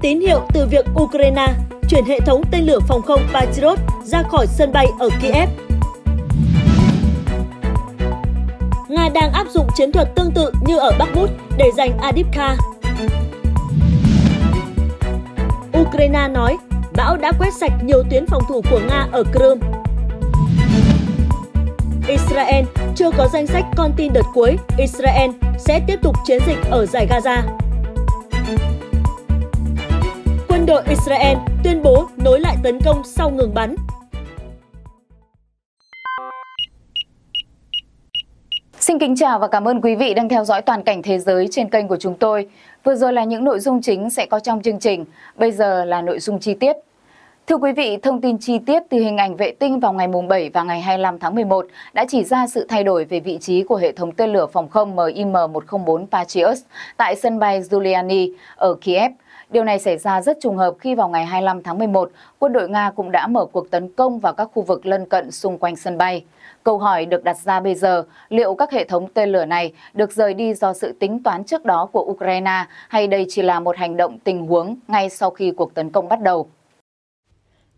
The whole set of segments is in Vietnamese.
tín hiệu từ việc Ukraine chuyển hệ thống tên lửa phòng không Patriot ra khỏi sân bay ở Kiev. Nga đang áp dụng chiến thuật tương tự như ở Bắc Bút để giành Adipka. Ukraine nói bão đã quét sạch nhiều tuyến phòng thủ của Nga ở Crimea. Israel chưa có danh sách con tin đợt cuối, Israel sẽ tiếp tục chiến dịch ở giải Gaza. Quân đội Israel tuyên bố nối lại tấn công sau ngừng bắn. Xin kính chào và cảm ơn quý vị đang theo dõi toàn cảnh thế giới trên kênh của chúng tôi. Vừa rồi là những nội dung chính sẽ có trong chương trình, bây giờ là nội dung chi tiết. Thưa quý vị, thông tin chi tiết từ hình ảnh vệ tinh vào ngày 7 và ngày 25 tháng 11 đã chỉ ra sự thay đổi về vị trí của hệ thống tên lửa phòng không MIM-104 Patriot tại sân bay Giuliani ở Kiev – Điều này xảy ra rất trùng hợp khi vào ngày 25 tháng 11, quân đội Nga cũng đã mở cuộc tấn công vào các khu vực lân cận xung quanh sân bay. Câu hỏi được đặt ra bây giờ, liệu các hệ thống tên lửa này được rời đi do sự tính toán trước đó của Ukraine hay đây chỉ là một hành động tình huống ngay sau khi cuộc tấn công bắt đầu?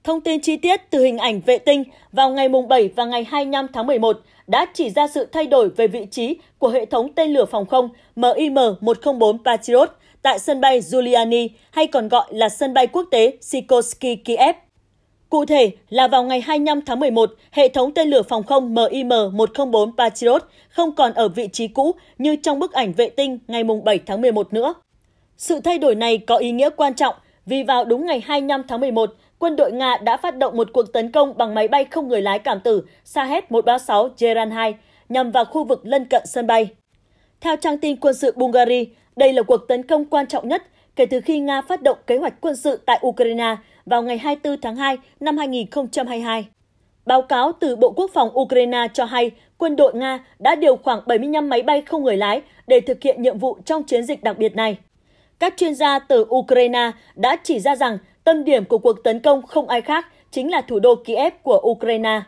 Thông tin chi tiết từ hình ảnh vệ tinh vào ngày 7 và ngày 25 tháng 11 đã chỉ ra sự thay đổi về vị trí của hệ thống tên lửa phòng không MIM-104 Patriot tại sân bay Giuliani hay còn gọi là sân bay quốc tế Sikorsky Kiev. Cụ thể là vào ngày 25 tháng 11, hệ thống tên lửa phòng không MIM-104 Patriot không còn ở vị trí cũ như trong bức ảnh vệ tinh ngày 7 tháng 11 nữa. Sự thay đổi này có ý nghĩa quan trọng vì vào đúng ngày 25 tháng 11, quân đội Nga đã phát động một cuộc tấn công bằng máy bay không người lái cảm tử Sahet-136 Gerand 2 nhằm vào khu vực lân cận sân bay. Theo trang tin quân sự Bulgaria, đây là cuộc tấn công quan trọng nhất kể từ khi Nga phát động kế hoạch quân sự tại Ukraine vào ngày 24 tháng 2 năm 2022. Báo cáo từ Bộ Quốc phòng Ukraine cho hay quân đội Nga đã điều khoảng 75 máy bay không người lái để thực hiện nhiệm vụ trong chiến dịch đặc biệt này. Các chuyên gia từ Ukraine đã chỉ ra rằng tâm điểm của cuộc tấn công không ai khác chính là thủ đô Kiev của Ukraine.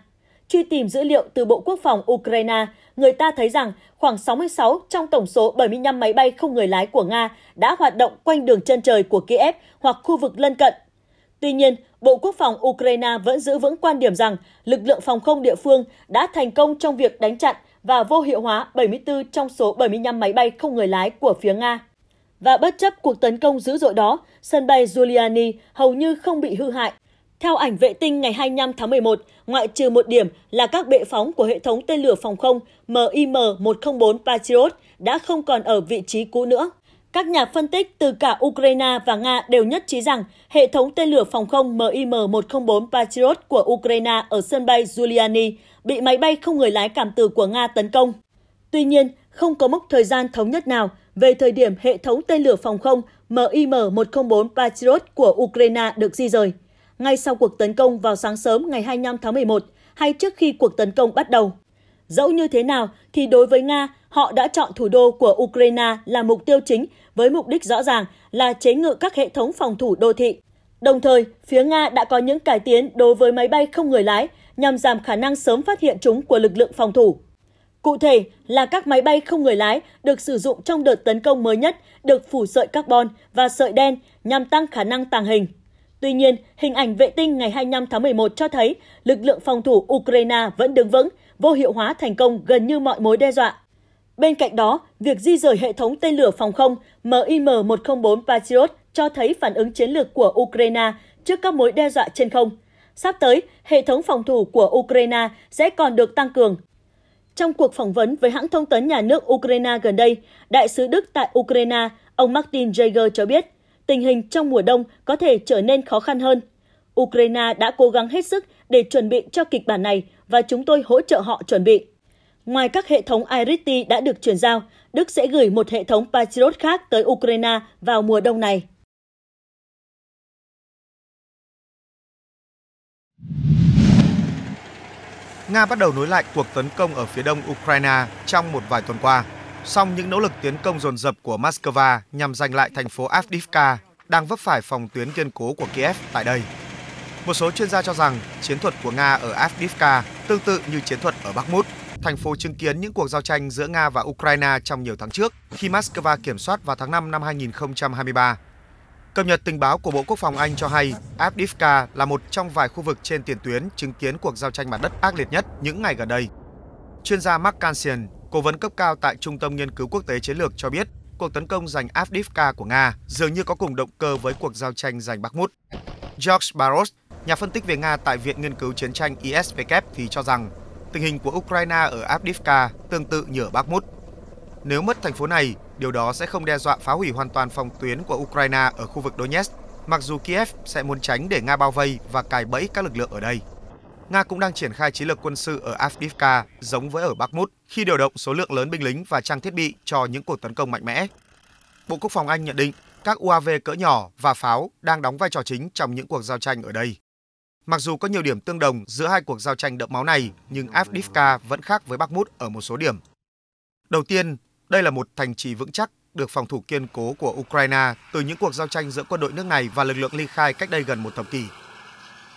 Truy tìm dữ liệu từ Bộ Quốc phòng Ukraine người ta thấy rằng khoảng 66 trong tổng số 75 máy bay không người lái của Nga đã hoạt động quanh đường chân trời của Kiev hoặc khu vực lân cận. Tuy nhiên, Bộ Quốc phòng Ukraine vẫn giữ vững quan điểm rằng lực lượng phòng không địa phương đã thành công trong việc đánh chặn và vô hiệu hóa 74 trong số 75 máy bay không người lái của phía Nga. Và bất chấp cuộc tấn công dữ dội đó, sân bay Giuliani hầu như không bị hư hại theo ảnh vệ tinh ngày 25 tháng 11, ngoại trừ một điểm là các bệ phóng của hệ thống tên lửa phòng không MIM-104 Patriot đã không còn ở vị trí cũ nữa. Các nhà phân tích từ cả Ukraine và Nga đều nhất trí rằng hệ thống tên lửa phòng không MIM-104 Patriot của Ukraine ở sân bay Giuliani bị máy bay không người lái cảm tử của Nga tấn công. Tuy nhiên, không có mốc thời gian thống nhất nào về thời điểm hệ thống tên lửa phòng không MIM-104 Patriot của Ukraine được di rời ngay sau cuộc tấn công vào sáng sớm ngày 25 tháng 11 hay trước khi cuộc tấn công bắt đầu. Dẫu như thế nào thì đối với Nga, họ đã chọn thủ đô của Ukraine là mục tiêu chính với mục đích rõ ràng là chế ngự các hệ thống phòng thủ đô thị. Đồng thời, phía Nga đã có những cải tiến đối với máy bay không người lái nhằm giảm khả năng sớm phát hiện chúng của lực lượng phòng thủ. Cụ thể là các máy bay không người lái được sử dụng trong đợt tấn công mới nhất được phủ sợi carbon và sợi đen nhằm tăng khả năng tàng hình. Tuy nhiên, hình ảnh vệ tinh ngày 25 tháng 11 cho thấy lực lượng phòng thủ Ukraine vẫn đứng vững, vô hiệu hóa thành công gần như mọi mối đe dọa. Bên cạnh đó, việc di rời hệ thống tên lửa phòng không MIM-104 Patriot cho thấy phản ứng chiến lược của Ukraine trước các mối đe dọa trên không. Sắp tới, hệ thống phòng thủ của Ukraine sẽ còn được tăng cường. Trong cuộc phỏng vấn với hãng thông tấn nhà nước Ukraine gần đây, Đại sứ Đức tại Ukraine, ông Martin Jager cho biết tình hình trong mùa đông có thể trở nên khó khăn hơn. Ukraine đã cố gắng hết sức để chuẩn bị cho kịch bản này và chúng tôi hỗ trợ họ chuẩn bị. Ngoài các hệ thống Iris-T đã được chuyển giao, Đức sẽ gửi một hệ thống Patriot khác tới Ukraine vào mùa đông này. Nga bắt đầu nối lại cuộc tấn công ở phía đông Ukraine trong một vài tuần qua. Song những nỗ lực tiến công dồn dập của Moscow nhằm giành lại thành phố Avdiivka đang vấp phải phòng tuyến kiên cố của Kiev tại đây. Một số chuyên gia cho rằng chiến thuật của Nga ở Avdiivka tương tự như chiến thuật ở Bakhmut, thành phố chứng kiến những cuộc giao tranh giữa Nga và Ukraine trong nhiều tháng trước khi Moscow kiểm soát vào tháng 5 năm 2023. Cập nhật tình báo của Bộ Quốc phòng Anh cho hay Avdiivka là một trong vài khu vực trên tiền tuyến chứng kiến cuộc giao tranh mặt đất ác liệt nhất những ngày gần đây. Chuyên gia Mark Cansian, Cố vấn cấp cao tại Trung tâm Nghiên cứu Quốc tế Chiến lược cho biết, cuộc tấn công giành Avdiivka của Nga dường như có cùng động cơ với cuộc giao tranh giành Bakhmut. George Barros, nhà phân tích về Nga tại Viện Nghiên cứu Chiến tranh ISW thì cho rằng tình hình của Ukraine ở Avdiivka tương tự như ở Bakhmut. Nếu mất thành phố này, điều đó sẽ không đe dọa phá hủy hoàn toàn phòng tuyến của Ukraine ở khu vực Donetsk, mặc dù Kiev sẽ muốn tránh để Nga bao vây và cài bẫy các lực lượng ở đây. Nga cũng đang triển khai chiến lược quân sự ở Avdiivka giống với ở Bakhmut khi điều động số lượng lớn binh lính và trang thiết bị cho những cuộc tấn công mạnh mẽ. Bộ Quốc phòng Anh nhận định các UAV cỡ nhỏ và pháo đang đóng vai trò chính trong những cuộc giao tranh ở đây. Mặc dù có nhiều điểm tương đồng giữa hai cuộc giao tranh đẫm máu này, nhưng Avdiivka vẫn khác với Bakhmut ở một số điểm. Đầu tiên, đây là một thành trì vững chắc được phòng thủ kiên cố của Ukraine từ những cuộc giao tranh giữa quân đội nước này và lực lượng ly khai cách đây gần một thập kỷ.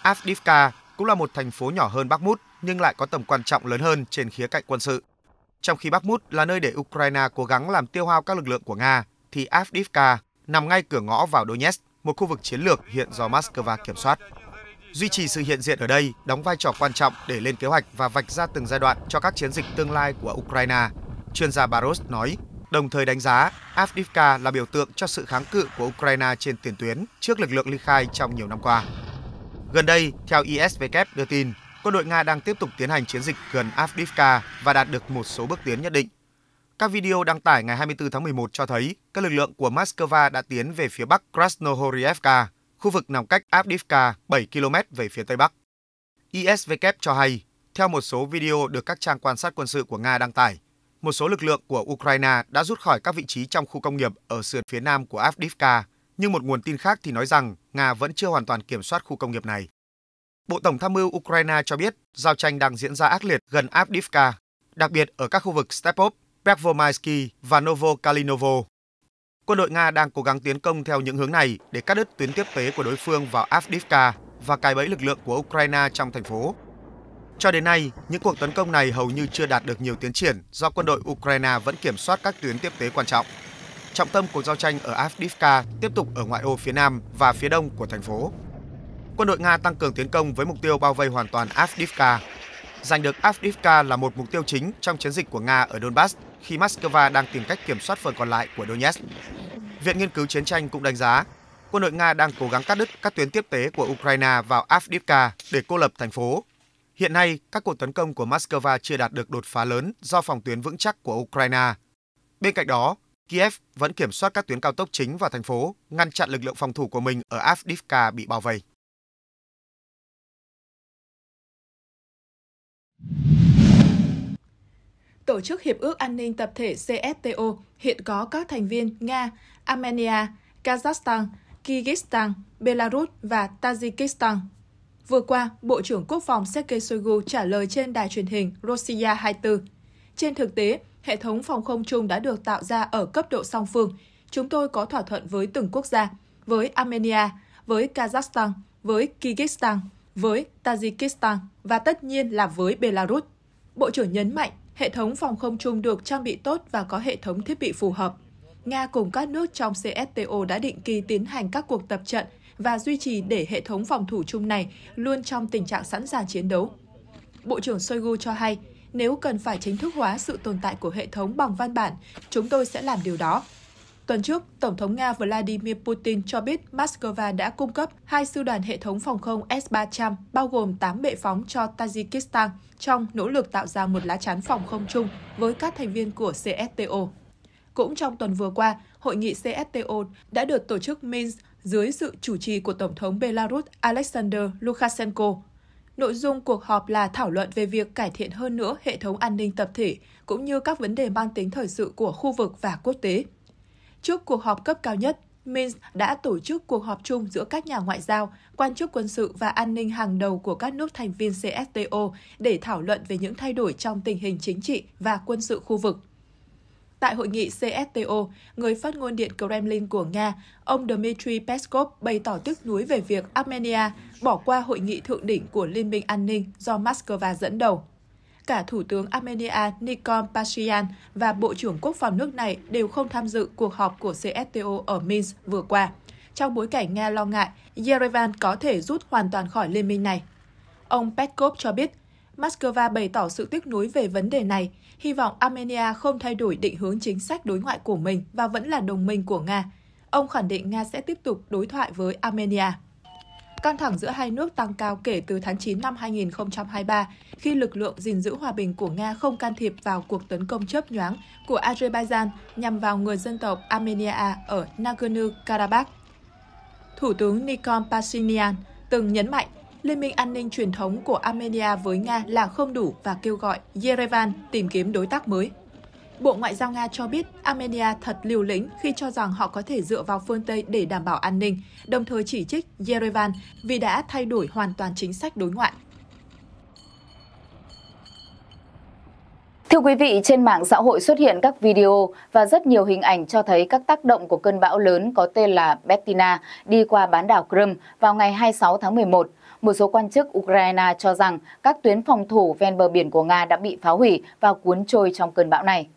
Avdiivka cũng là một thành phố nhỏ hơn Bakhmut nhưng lại có tầm quan trọng lớn hơn trên khía cạnh quân sự. Trong khi Bakhmut là nơi để Ukraine cố gắng làm tiêu hao các lực lượng của Nga, thì Avdiivka nằm ngay cửa ngõ vào Donetsk, một khu vực chiến lược hiện do Moscow kiểm soát. Duy trì sự hiện diện ở đây đóng vai trò quan trọng để lên kế hoạch và vạch ra từng giai đoạn cho các chiến dịch tương lai của Ukraine, chuyên gia Baros nói, đồng thời đánh giá Avdiivka là biểu tượng cho sự kháng cự của Ukraine trên tiền tuyến trước lực lượng ly khai trong nhiều năm qua. Gần đây, theo isvk đưa tin, quân đội Nga đang tiếp tục tiến hành chiến dịch gần Avdiivka và đạt được một số bước tiến nhất định. Các video đăng tải ngày 24 tháng 11 cho thấy các lực lượng của Moscow đã tiến về phía bắc Krasnohorievka, khu vực nằm cách Avdiivka 7 km về phía tây bắc. isvk cho hay, theo một số video được các trang quan sát quân sự của Nga đăng tải, một số lực lượng của Ukraine đã rút khỏi các vị trí trong khu công nghiệp ở sườn phía nam của Avdiivka nhưng một nguồn tin khác thì nói rằng Nga vẫn chưa hoàn toàn kiểm soát khu công nghiệp này. Bộ Tổng tham mưu Ukraine cho biết giao tranh đang diễn ra ác liệt gần Avdiivka, đặc biệt ở các khu vực Stepov, Pervomaisky và Novokalinovo. Quân đội Nga đang cố gắng tiến công theo những hướng này để cắt đứt tuyến tiếp tế của đối phương vào Avdiivka và cài bẫy lực lượng của Ukraine trong thành phố. Cho đến nay, những cuộc tấn công này hầu như chưa đạt được nhiều tiến triển do quân đội Ukraine vẫn kiểm soát các tuyến tiếp tế quan trọng trọng tâm của giao tranh ở Avdiivka tiếp tục ở ngoại ô phía nam và phía đông của thành phố. Quân đội Nga tăng cường tiến công với mục tiêu bao vây hoàn toàn Avdiivka. Giành được Avdiivka là một mục tiêu chính trong chiến dịch của Nga ở Donbass khi Moscow đang tìm cách kiểm soát phần còn lại của Donetsk. Viện Nghiên cứu Chiến tranh cũng đánh giá, quân đội Nga đang cố gắng cắt đứt các tuyến tiếp tế của Ukraine vào Avdiivka để cô lập thành phố. Hiện nay, các cuộc tấn công của Moscow chưa đạt được đột phá lớn do phòng tuyến vững chắc của Ukraine. Bên cạnh đó, Kiev vẫn kiểm soát các tuyến cao tốc chính vào thành phố, ngăn chặn lực lượng phòng thủ của mình ở Avdiivka bị bao vây. Tổ chức Hiệp ước An ninh Tập thể CSTO hiện có các thành viên Nga, Armenia, Kazakhstan, Kyrgyzstan, Belarus và Tajikistan. Vừa qua, Bộ trưởng Quốc phòng Sergei Shoigu trả lời trên đài truyền hình Rossiya 24. Trên thực tế, hệ thống phòng không chung đã được tạo ra ở cấp độ song phương. Chúng tôi có thỏa thuận với từng quốc gia, với Armenia, với Kazakhstan, với Kyrgyzstan, với Tajikistan và tất nhiên là với Belarus. Bộ trưởng nhấn mạnh, hệ thống phòng không chung được trang bị tốt và có hệ thống thiết bị phù hợp. Nga cùng các nước trong CSTO đã định kỳ tiến hành các cuộc tập trận và duy trì để hệ thống phòng thủ chung này luôn trong tình trạng sẵn sàng chiến đấu. Bộ trưởng Shoigu cho hay, nếu cần phải chính thức hóa sự tồn tại của hệ thống bằng văn bản, chúng tôi sẽ làm điều đó. Tuần trước, Tổng thống Nga Vladimir Putin cho biết Moscow đã cung cấp hai sư đoàn hệ thống phòng không S-300, bao gồm 8 bệ phóng cho Tajikistan, trong nỗ lực tạo ra một lá chắn phòng không chung với các thành viên của CSTO. Cũng trong tuần vừa qua, hội nghị CSTO đã được tổ chức Minsk dưới sự chủ trì của Tổng thống Belarus Alexander Lukashenko. Nội dung cuộc họp là thảo luận về việc cải thiện hơn nữa hệ thống an ninh tập thể, cũng như các vấn đề mang tính thời sự của khu vực và quốc tế. Trước cuộc họp cấp cao nhất, Minsk đã tổ chức cuộc họp chung giữa các nhà ngoại giao, quan chức quân sự và an ninh hàng đầu của các nước thành viên CSTO để thảo luận về những thay đổi trong tình hình chính trị và quân sự khu vực. Tại hội nghị CSTO, người phát ngôn Điện Kremlin của Nga, ông Dmitry Peskov bày tỏ tiếc nuối về việc Armenia bỏ qua hội nghị thượng đỉnh của Liên minh an ninh do Moscow dẫn đầu. Cả Thủ tướng Armenia Nikol Pashinyan và Bộ trưởng Quốc phòng nước này đều không tham dự cuộc họp của CSTO ở Minsk vừa qua, trong bối cảnh Nga lo ngại Yerevan có thể rút hoàn toàn khỏi liên minh này. Ông Peskov cho biết Moscow bày tỏ sự tiếc nuối về vấn đề này, hy vọng Armenia không thay đổi định hướng chính sách đối ngoại của mình và vẫn là đồng minh của Nga. Ông khẳng định Nga sẽ tiếp tục đối thoại với Armenia. Căng thẳng giữa hai nước tăng cao kể từ tháng 9 năm 2023, khi lực lượng gìn giữ hòa bình của Nga không can thiệp vào cuộc tấn công chớp nhoáng của Azerbaijan nhằm vào người dân tộc Armenia ở Nagorno-Karabakh. Thủ tướng Nikol Pashinyan từng nhấn mạnh Liên minh an ninh truyền thống của Armenia với Nga là không đủ và kêu gọi Yerevan tìm kiếm đối tác mới. Bộ Ngoại giao Nga cho biết Armenia thật liều lĩnh khi cho rằng họ có thể dựa vào phương Tây để đảm bảo an ninh, đồng thời chỉ trích Yerevan vì đã thay đổi hoàn toàn chính sách đối ngoại. Thưa quý vị, trên mạng xã hội xuất hiện các video và rất nhiều hình ảnh cho thấy các tác động của cơn bão lớn có tên là Bettina đi qua bán đảo Crimea vào ngày 26 tháng 11. Một số quan chức Ukraine cho rằng các tuyến phòng thủ ven bờ biển của Nga đã bị phá hủy và cuốn trôi trong cơn bão này.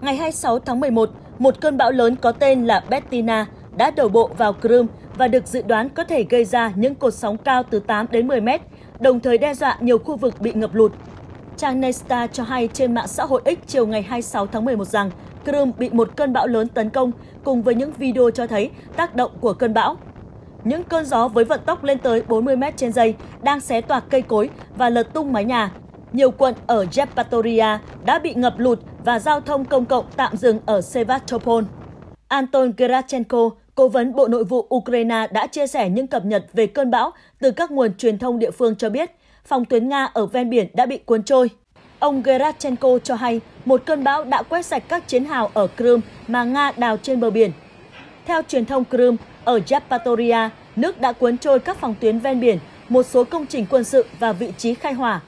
Ngày 26 tháng 11, một cơn bão lớn có tên là Bettina đã đổ bộ vào Crimea và được dự đoán có thể gây ra những cột sóng cao từ 8 đến 10 mét, đồng thời đe dọa nhiều khu vực bị ngập lụt. Trang Nesta cho hay trên mạng xã hội X chiều ngày 26 tháng 11 rằng Crimea bị một cơn bão lớn tấn công, cùng với những video cho thấy tác động của cơn bão. Những cơn gió với vận tốc lên tới 40 m trên giây đang xé toạc cây cối và lật tung mái nhà. Nhiều quận ở Jepatoria đã bị ngập lụt và giao thông công cộng tạm dừng ở Sevastopol. Anton Gerachenko, cố vấn Bộ Nội vụ Ukraine đã chia sẻ những cập nhật về cơn bão từ các nguồn truyền thông địa phương cho biết phòng tuyến Nga ở ven biển đã bị cuốn trôi. Ông Gerachenko cho hay một cơn bão đã quét sạch các chiến hào ở Crimea mà Nga đào trên bờ biển. Theo truyền thông Crimea, ở Japatoria, nước đã cuốn trôi các phòng tuyến ven biển, một số công trình quân sự và vị trí khai hỏa.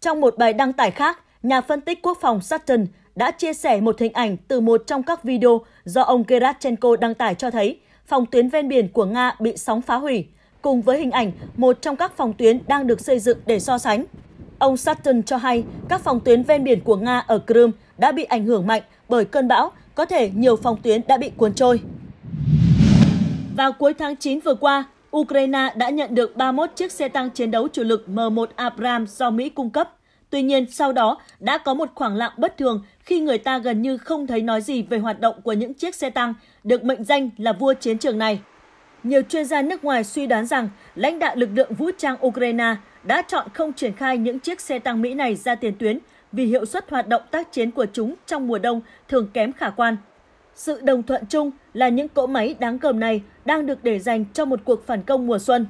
Trong một bài đăng tải khác, nhà phân tích quốc phòng Sutton đã chia sẻ một hình ảnh từ một trong các video do ông Gerachenko đăng tải cho thấy phòng tuyến ven biển của Nga bị sóng phá hủy, cùng với hình ảnh một trong các phòng tuyến đang được xây dựng để so sánh. Ông Sutton cho hay các phòng tuyến ven biển của Nga ở Crimea đã bị ảnh hưởng mạnh bởi cơn bão, có thể nhiều phòng tuyến đã bị cuốn trôi. Vào cuối tháng 9 vừa qua, Ukraine đã nhận được 31 chiếc xe tăng chiến đấu chủ lực M1 Abrams do Mỹ cung cấp. Tuy nhiên, sau đó đã có một khoảng lặng bất thường khi người ta gần như không thấy nói gì về hoạt động của những chiếc xe tăng được mệnh danh là vua chiến trường này. Nhiều chuyên gia nước ngoài suy đoán rằng lãnh đạo lực lượng vũ trang Ukraine đã chọn không triển khai những chiếc xe tăng Mỹ này ra tiền tuyến vì hiệu suất hoạt động tác chiến của chúng trong mùa đông thường kém khả quan sự đồng thuận chung là những cỗ máy đáng gờm này đang được để dành cho một cuộc phản công mùa xuân.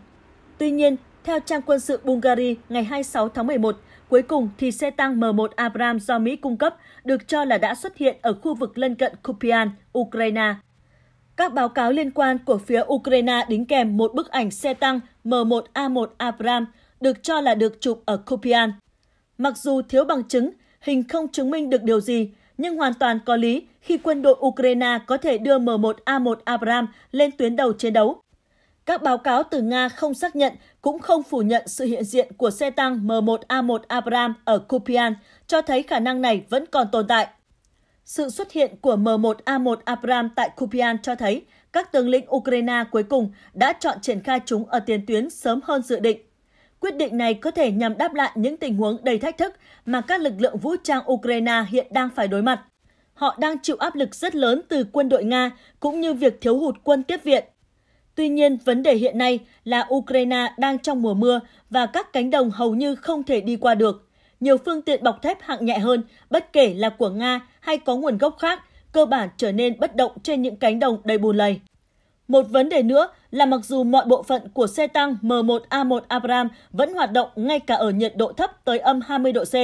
Tuy nhiên, theo trang quân sự Bulgaria ngày 26 tháng 11, cuối cùng thì xe tăng M1 Abrams do Mỹ cung cấp được cho là đã xuất hiện ở khu vực lân cận Kupian, Ukraine. Các báo cáo liên quan của phía Ukraine đính kèm một bức ảnh xe tăng M1A1 Abrams được cho là được chụp ở Kupian. Mặc dù thiếu bằng chứng, hình không chứng minh được điều gì, nhưng hoàn toàn có lý khi quân đội Ukraine có thể đưa M1A1 Abram lên tuyến đầu chiến đấu. Các báo cáo từ Nga không xác nhận cũng không phủ nhận sự hiện diện của xe tăng M1A1 Abram ở Kupian, cho thấy khả năng này vẫn còn tồn tại. Sự xuất hiện của M1A1 Abram tại Kupian cho thấy các tướng lĩnh Ukraine cuối cùng đã chọn triển khai chúng ở tiền tuyến sớm hơn dự định. Quyết định này có thể nhằm đáp lại những tình huống đầy thách thức mà các lực lượng vũ trang Ukraine hiện đang phải đối mặt họ đang chịu áp lực rất lớn từ quân đội Nga cũng như việc thiếu hụt quân tiếp viện. Tuy nhiên, vấn đề hiện nay là Ukraine đang trong mùa mưa và các cánh đồng hầu như không thể đi qua được. Nhiều phương tiện bọc thép hạng nhẹ hơn, bất kể là của Nga hay có nguồn gốc khác, cơ bản trở nên bất động trên những cánh đồng đầy bùn lầy. Một vấn đề nữa là mặc dù mọi bộ phận của xe tăng M1A1 Abrams vẫn hoạt động ngay cả ở nhiệt độ thấp tới âm 20 độ C,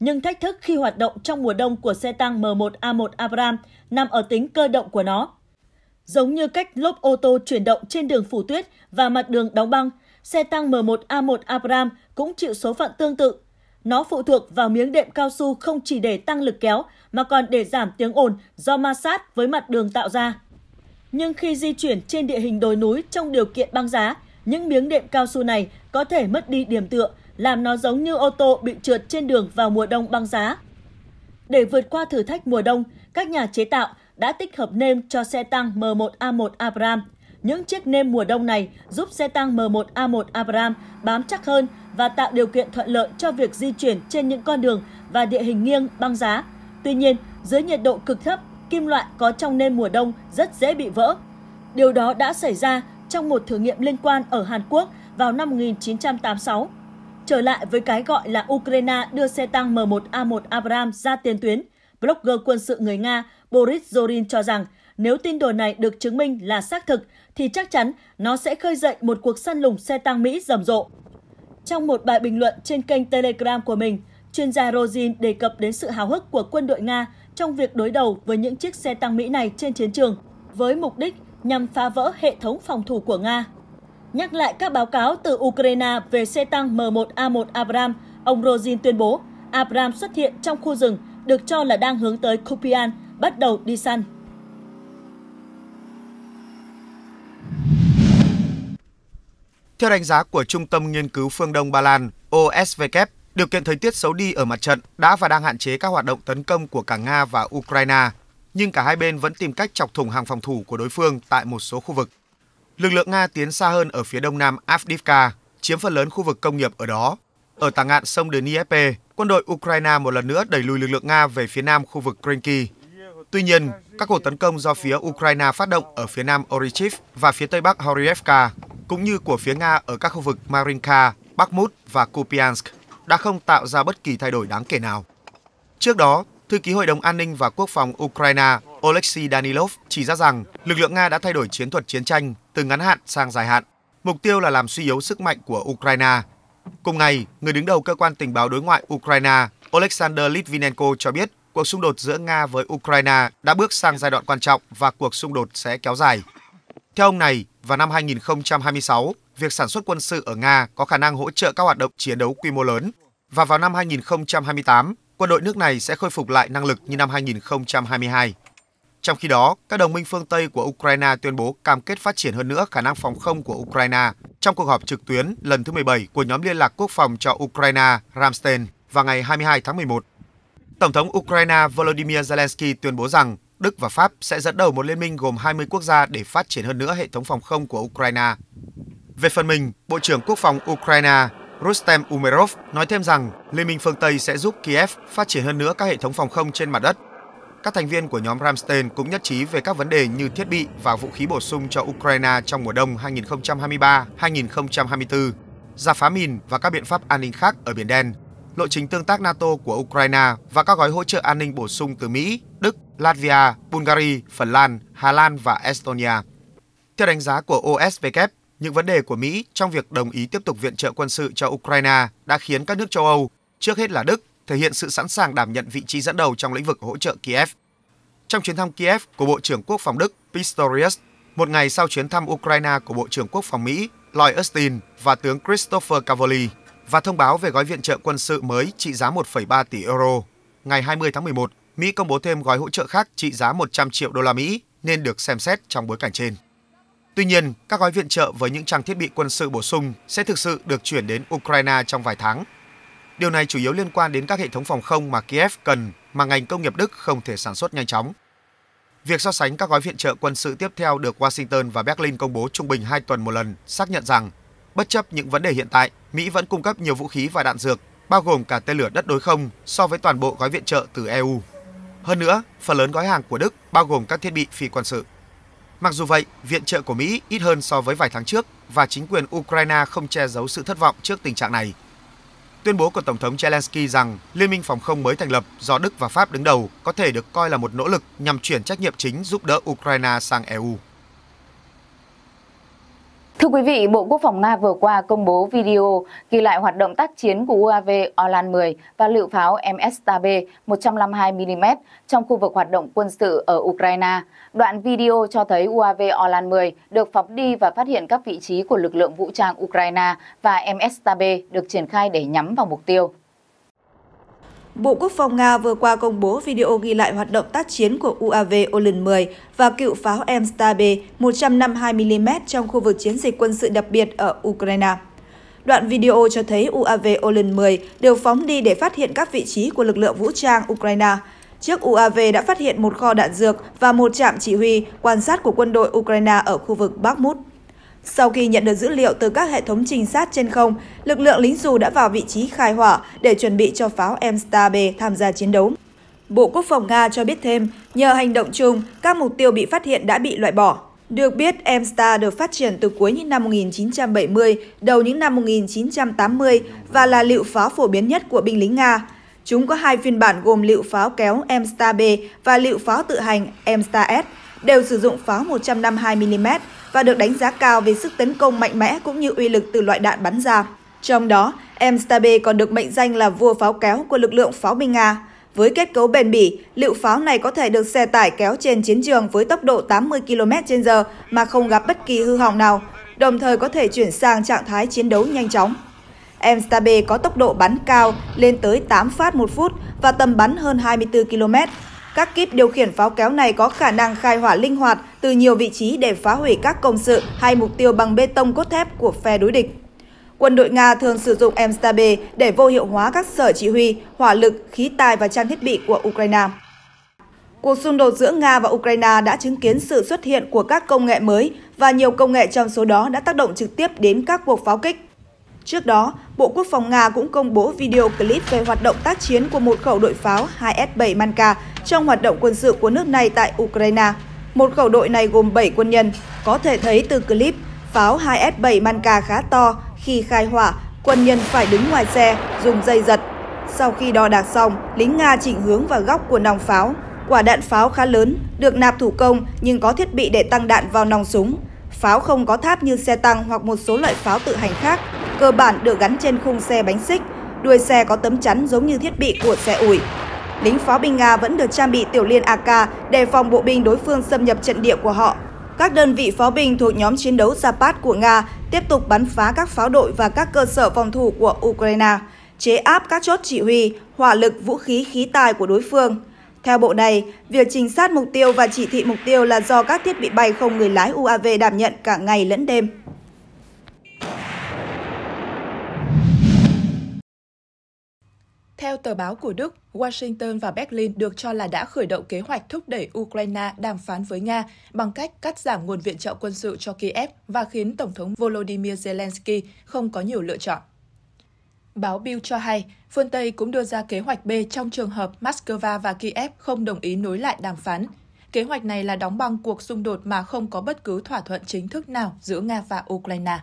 nhưng thách thức khi hoạt động trong mùa đông của xe tăng M1A1 Abram nằm ở tính cơ động của nó. Giống như cách lốp ô tô chuyển động trên đường phủ tuyết và mặt đường đóng băng, xe tăng M1A1 Abram cũng chịu số phận tương tự. Nó phụ thuộc vào miếng đệm cao su không chỉ để tăng lực kéo mà còn để giảm tiếng ồn do ma sát với mặt đường tạo ra. Nhưng khi di chuyển trên địa hình đồi núi trong điều kiện băng giá, những miếng đệm cao su này có thể mất đi điểm tựa làm nó giống như ô tô bị trượt trên đường vào mùa đông băng giá. Để vượt qua thử thách mùa đông, các nhà chế tạo đã tích hợp nêm cho xe tăng M1A1 abram. Những chiếc nêm mùa đông này giúp xe tăng M1A1 abram bám chắc hơn và tạo điều kiện thuận lợi cho việc di chuyển trên những con đường và địa hình nghiêng băng giá. Tuy nhiên, dưới nhiệt độ cực thấp, kim loại có trong nêm mùa đông rất dễ bị vỡ. Điều đó đã xảy ra trong một thử nghiệm liên quan ở Hàn Quốc vào năm 1986. Trở lại với cái gọi là Ukraine đưa xe tăng M1A1 Abrams ra tiền tuyến, blogger quân sự người Nga Boris Zorin cho rằng nếu tin đồn này được chứng minh là xác thực thì chắc chắn nó sẽ khơi dậy một cuộc săn lùng xe tăng Mỹ rầm rộ. Trong một bài bình luận trên kênh Telegram của mình, chuyên gia Rozin đề cập đến sự hào hức của quân đội Nga trong việc đối đầu với những chiếc xe tăng Mỹ này trên chiến trường, với mục đích nhằm phá vỡ hệ thống phòng thủ của Nga. Nhắc lại các báo cáo từ Ukraine về xe tăng M1A1 Abram, ông Rosin tuyên bố Abram xuất hiện trong khu rừng được cho là đang hướng tới Kupian, bắt đầu đi săn. Theo đánh giá của Trung tâm Nghiên cứu Phương Đông Ba Lan, OSVK, điều kiện thời tiết xấu đi ở mặt trận đã và đang hạn chế các hoạt động tấn công của cả Nga và Ukraine, nhưng cả hai bên vẫn tìm cách chọc thủng hàng phòng thủ của đối phương tại một số khu vực lực lượng Nga tiến xa hơn ở phía đông nam Avdiivka, chiếm phần lớn khu vực công nghiệp ở đó. Ở tà ngạn sông Dnieper, quân đội Ukraine một lần nữa đẩy lùi lực lượng Nga về phía nam khu vực Krenki. Tuy nhiên, các cuộc tấn công do phía Ukraine phát động ở phía nam Orichiv và phía tây bắc Horievka, cũng như của phía Nga ở các khu vực Marinka, Bakhmut và Kupiansk, đã không tạo ra bất kỳ thay đổi đáng kể nào. Trước đó, Thư ký Hội đồng An ninh và Quốc phòng Ukraine Oleksiy Danilov chỉ ra rằng lực lượng Nga đã thay đổi chiến thuật chiến tranh từ ngắn hạn sang dài hạn. Mục tiêu là làm suy yếu sức mạnh của Ukraine. Cùng ngày, người đứng đầu cơ quan tình báo đối ngoại Ukraine Oleksandr Litvinenko cho biết cuộc xung đột giữa Nga với Ukraine đã bước sang giai đoạn quan trọng và cuộc xung đột sẽ kéo dài. Theo ông này, vào năm 2026, việc sản xuất quân sự ở Nga có khả năng hỗ trợ các hoạt động chiến đấu quy mô lớn và vào năm 2028, quân đội nước này sẽ khôi phục lại năng lực như năm 2022. Trong khi đó, các đồng minh phương Tây của Ukraine tuyên bố cam kết phát triển hơn nữa khả năng phòng không của Ukraine trong cuộc họp trực tuyến lần thứ 17 của nhóm liên lạc quốc phòng cho Ukraine Ramstein vào ngày 22 tháng 11. Tổng thống Ukraine Volodymyr Zelensky tuyên bố rằng Đức và Pháp sẽ dẫn đầu một liên minh gồm 20 quốc gia để phát triển hơn nữa hệ thống phòng không của Ukraine. Về phần mình, Bộ trưởng Quốc phòng Ukraine Rustem Umerov nói thêm rằng Liên minh phương Tây sẽ giúp Kiev phát triển hơn nữa các hệ thống phòng không trên mặt đất. Các thành viên của nhóm Ramstein cũng nhất trí về các vấn đề như thiết bị và vũ khí bổ sung cho Ukraine trong mùa đông 2023-2024, giả phá mìn và các biện pháp an ninh khác ở Biển Đen, lộ trình tương tác NATO của Ukraine và các gói hỗ trợ an ninh bổ sung từ Mỹ, Đức, Latvia, Bulgaria, Phần Lan, Hà Lan và Estonia. Theo đánh giá của OSW, những vấn đề của Mỹ trong việc đồng ý tiếp tục viện trợ quân sự cho Ukraine đã khiến các nước châu Âu, trước hết là Đức, thể hiện sự sẵn sàng đảm nhận vị trí dẫn đầu trong lĩnh vực hỗ trợ Kiev. Trong chuyến thăm Kiev của Bộ trưởng Quốc phòng Đức Pistorius, một ngày sau chuyến thăm Ukraine của Bộ trưởng Quốc phòng Mỹ Lloyd Austin và tướng Christopher Cavoli và thông báo về gói viện trợ quân sự mới trị giá 1,3 tỷ euro. Ngày 20 tháng 11, Mỹ công bố thêm gói hỗ trợ khác trị giá 100 triệu đô la Mỹ nên được xem xét trong bối cảnh trên. Tuy nhiên, các gói viện trợ với những trang thiết bị quân sự bổ sung sẽ thực sự được chuyển đến Ukraine trong vài tháng. Điều này chủ yếu liên quan đến các hệ thống phòng không mà Kiev cần mà ngành công nghiệp Đức không thể sản xuất nhanh chóng. Việc so sánh các gói viện trợ quân sự tiếp theo được Washington và Berlin công bố trung bình 2 tuần một lần xác nhận rằng, bất chấp những vấn đề hiện tại, Mỹ vẫn cung cấp nhiều vũ khí và đạn dược, bao gồm cả tên lửa đất đối không so với toàn bộ gói viện trợ từ EU. Hơn nữa, phần lớn gói hàng của Đức bao gồm các thiết bị phi quân sự. Mặc dù vậy, viện trợ của Mỹ ít hơn so với vài tháng trước và chính quyền Ukraine không che giấu sự thất vọng trước tình trạng này. Tuyên bố của Tổng thống Zelensky rằng Liên minh phòng không mới thành lập do Đức và Pháp đứng đầu có thể được coi là một nỗ lực nhằm chuyển trách nhiệm chính giúp đỡ Ukraine sang EU. Thưa quý vị, Bộ Quốc phòng Nga vừa qua công bố video ghi lại hoạt động tác chiến của UAV Orlan 10 và lựu pháo ms 3 152mm trong khu vực hoạt động quân sự ở Ukraine. Đoạn video cho thấy UAV Orlan 10 được phóng đi và phát hiện các vị trí của lực lượng vũ trang Ukraine và ms 3 được triển khai để nhắm vào mục tiêu. Bộ Quốc phòng Nga vừa qua công bố video ghi lại hoạt động tác chiến của UAV Olin 10 và cựu pháo M-Star 152mm trong khu vực chiến dịch quân sự đặc biệt ở Ukraine. Đoạn video cho thấy UAV Olin 10 đều phóng đi để phát hiện các vị trí của lực lượng vũ trang Ukraine. Chiếc UAV đã phát hiện một kho đạn dược và một trạm chỉ huy quan sát của quân đội Ukraine ở khu vực Bakhmut. Sau khi nhận được dữ liệu từ các hệ thống trinh sát trên không, lực lượng lính dù đã vào vị trí khai hỏa để chuẩn bị cho pháo m B tham gia chiến đấu. Bộ Quốc phòng Nga cho biết thêm, nhờ hành động chung, các mục tiêu bị phát hiện đã bị loại bỏ. Được biết, M-Star được phát triển từ cuối những năm 1970, đầu những năm 1980 và là liệu pháo phổ biến nhất của binh lính Nga. Chúng có hai phiên bản gồm liệu pháo kéo M-Star B và liệu pháo tự hành M-Star S, đều sử dụng pháo 152mm và được đánh giá cao về sức tấn công mạnh mẽ cũng như uy lực từ loại đạn bắn ra. Trong đó, Mstabe còn được mệnh danh là vua pháo kéo của lực lượng pháo binh Nga. Với kết cấu bền bỉ, lựu pháo này có thể được xe tải kéo trên chiến trường với tốc độ 80 km/h mà không gặp bất kỳ hư hỏng nào, đồng thời có thể chuyển sang trạng thái chiến đấu nhanh chóng. Mstabe có tốc độ bắn cao lên tới 8 phát một phút và tầm bắn hơn 24 km, các kíp điều khiển pháo kéo này có khả năng khai hỏa linh hoạt từ nhiều vị trí để phá hủy các công sự hay mục tiêu bằng bê tông cốt thép của phe đối địch. Quân đội Nga thường sử dụng m để vô hiệu hóa các sở chỉ huy, hỏa lực, khí tài và trang thiết bị của Ukraine. Cuộc xung đột giữa Nga và Ukraine đã chứng kiến sự xuất hiện của các công nghệ mới và nhiều công nghệ trong số đó đã tác động trực tiếp đến các cuộc pháo kích. Trước đó, Bộ Quốc phòng Nga cũng công bố video clip về hoạt động tác chiến của một khẩu đội pháo 2S-7 Manka trong hoạt động quân sự của nước này tại Ukraine. Một khẩu đội này gồm 7 quân nhân. Có thể thấy từ clip, pháo 2S7 Manka khá to. Khi khai hỏa, quân nhân phải đứng ngoài xe, dùng dây giật. Sau khi đo đạc xong, lính Nga chỉnh hướng vào góc của nòng pháo. Quả đạn pháo khá lớn, được nạp thủ công nhưng có thiết bị để tăng đạn vào nòng súng. Pháo không có tháp như xe tăng hoặc một số loại pháo tự hành khác, cơ bản được gắn trên khung xe bánh xích. Đuôi xe có tấm chắn giống như thiết bị của xe ủi, lính pháo binh Nga vẫn được trang bị tiểu liên AK để phòng bộ binh đối phương xâm nhập trận địa của họ. Các đơn vị pháo binh thuộc nhóm chiến đấu Zapad của Nga tiếp tục bắn phá các pháo đội và các cơ sở phòng thủ của Ukraine, chế áp các chốt chỉ huy, hỏa lực, vũ khí khí tài của đối phương. Theo bộ này, việc trinh sát mục tiêu và chỉ thị mục tiêu là do các thiết bị bay không người lái UAV đảm nhận cả ngày lẫn đêm. Theo tờ báo của Đức, Washington và Berlin được cho là đã khởi động kế hoạch thúc đẩy Ukraine đàm phán với Nga bằng cách cắt giảm nguồn viện trợ quân sự cho Kiev và khiến Tổng thống Volodymyr Zelensky không có nhiều lựa chọn. Báo Bill cho hay, phương Tây cũng đưa ra kế hoạch B trong trường hợp Moscow và Kiev không đồng ý nối lại đàm phán. Kế hoạch này là đóng băng cuộc xung đột mà không có bất cứ thỏa thuận chính thức nào giữa Nga và Ukraine.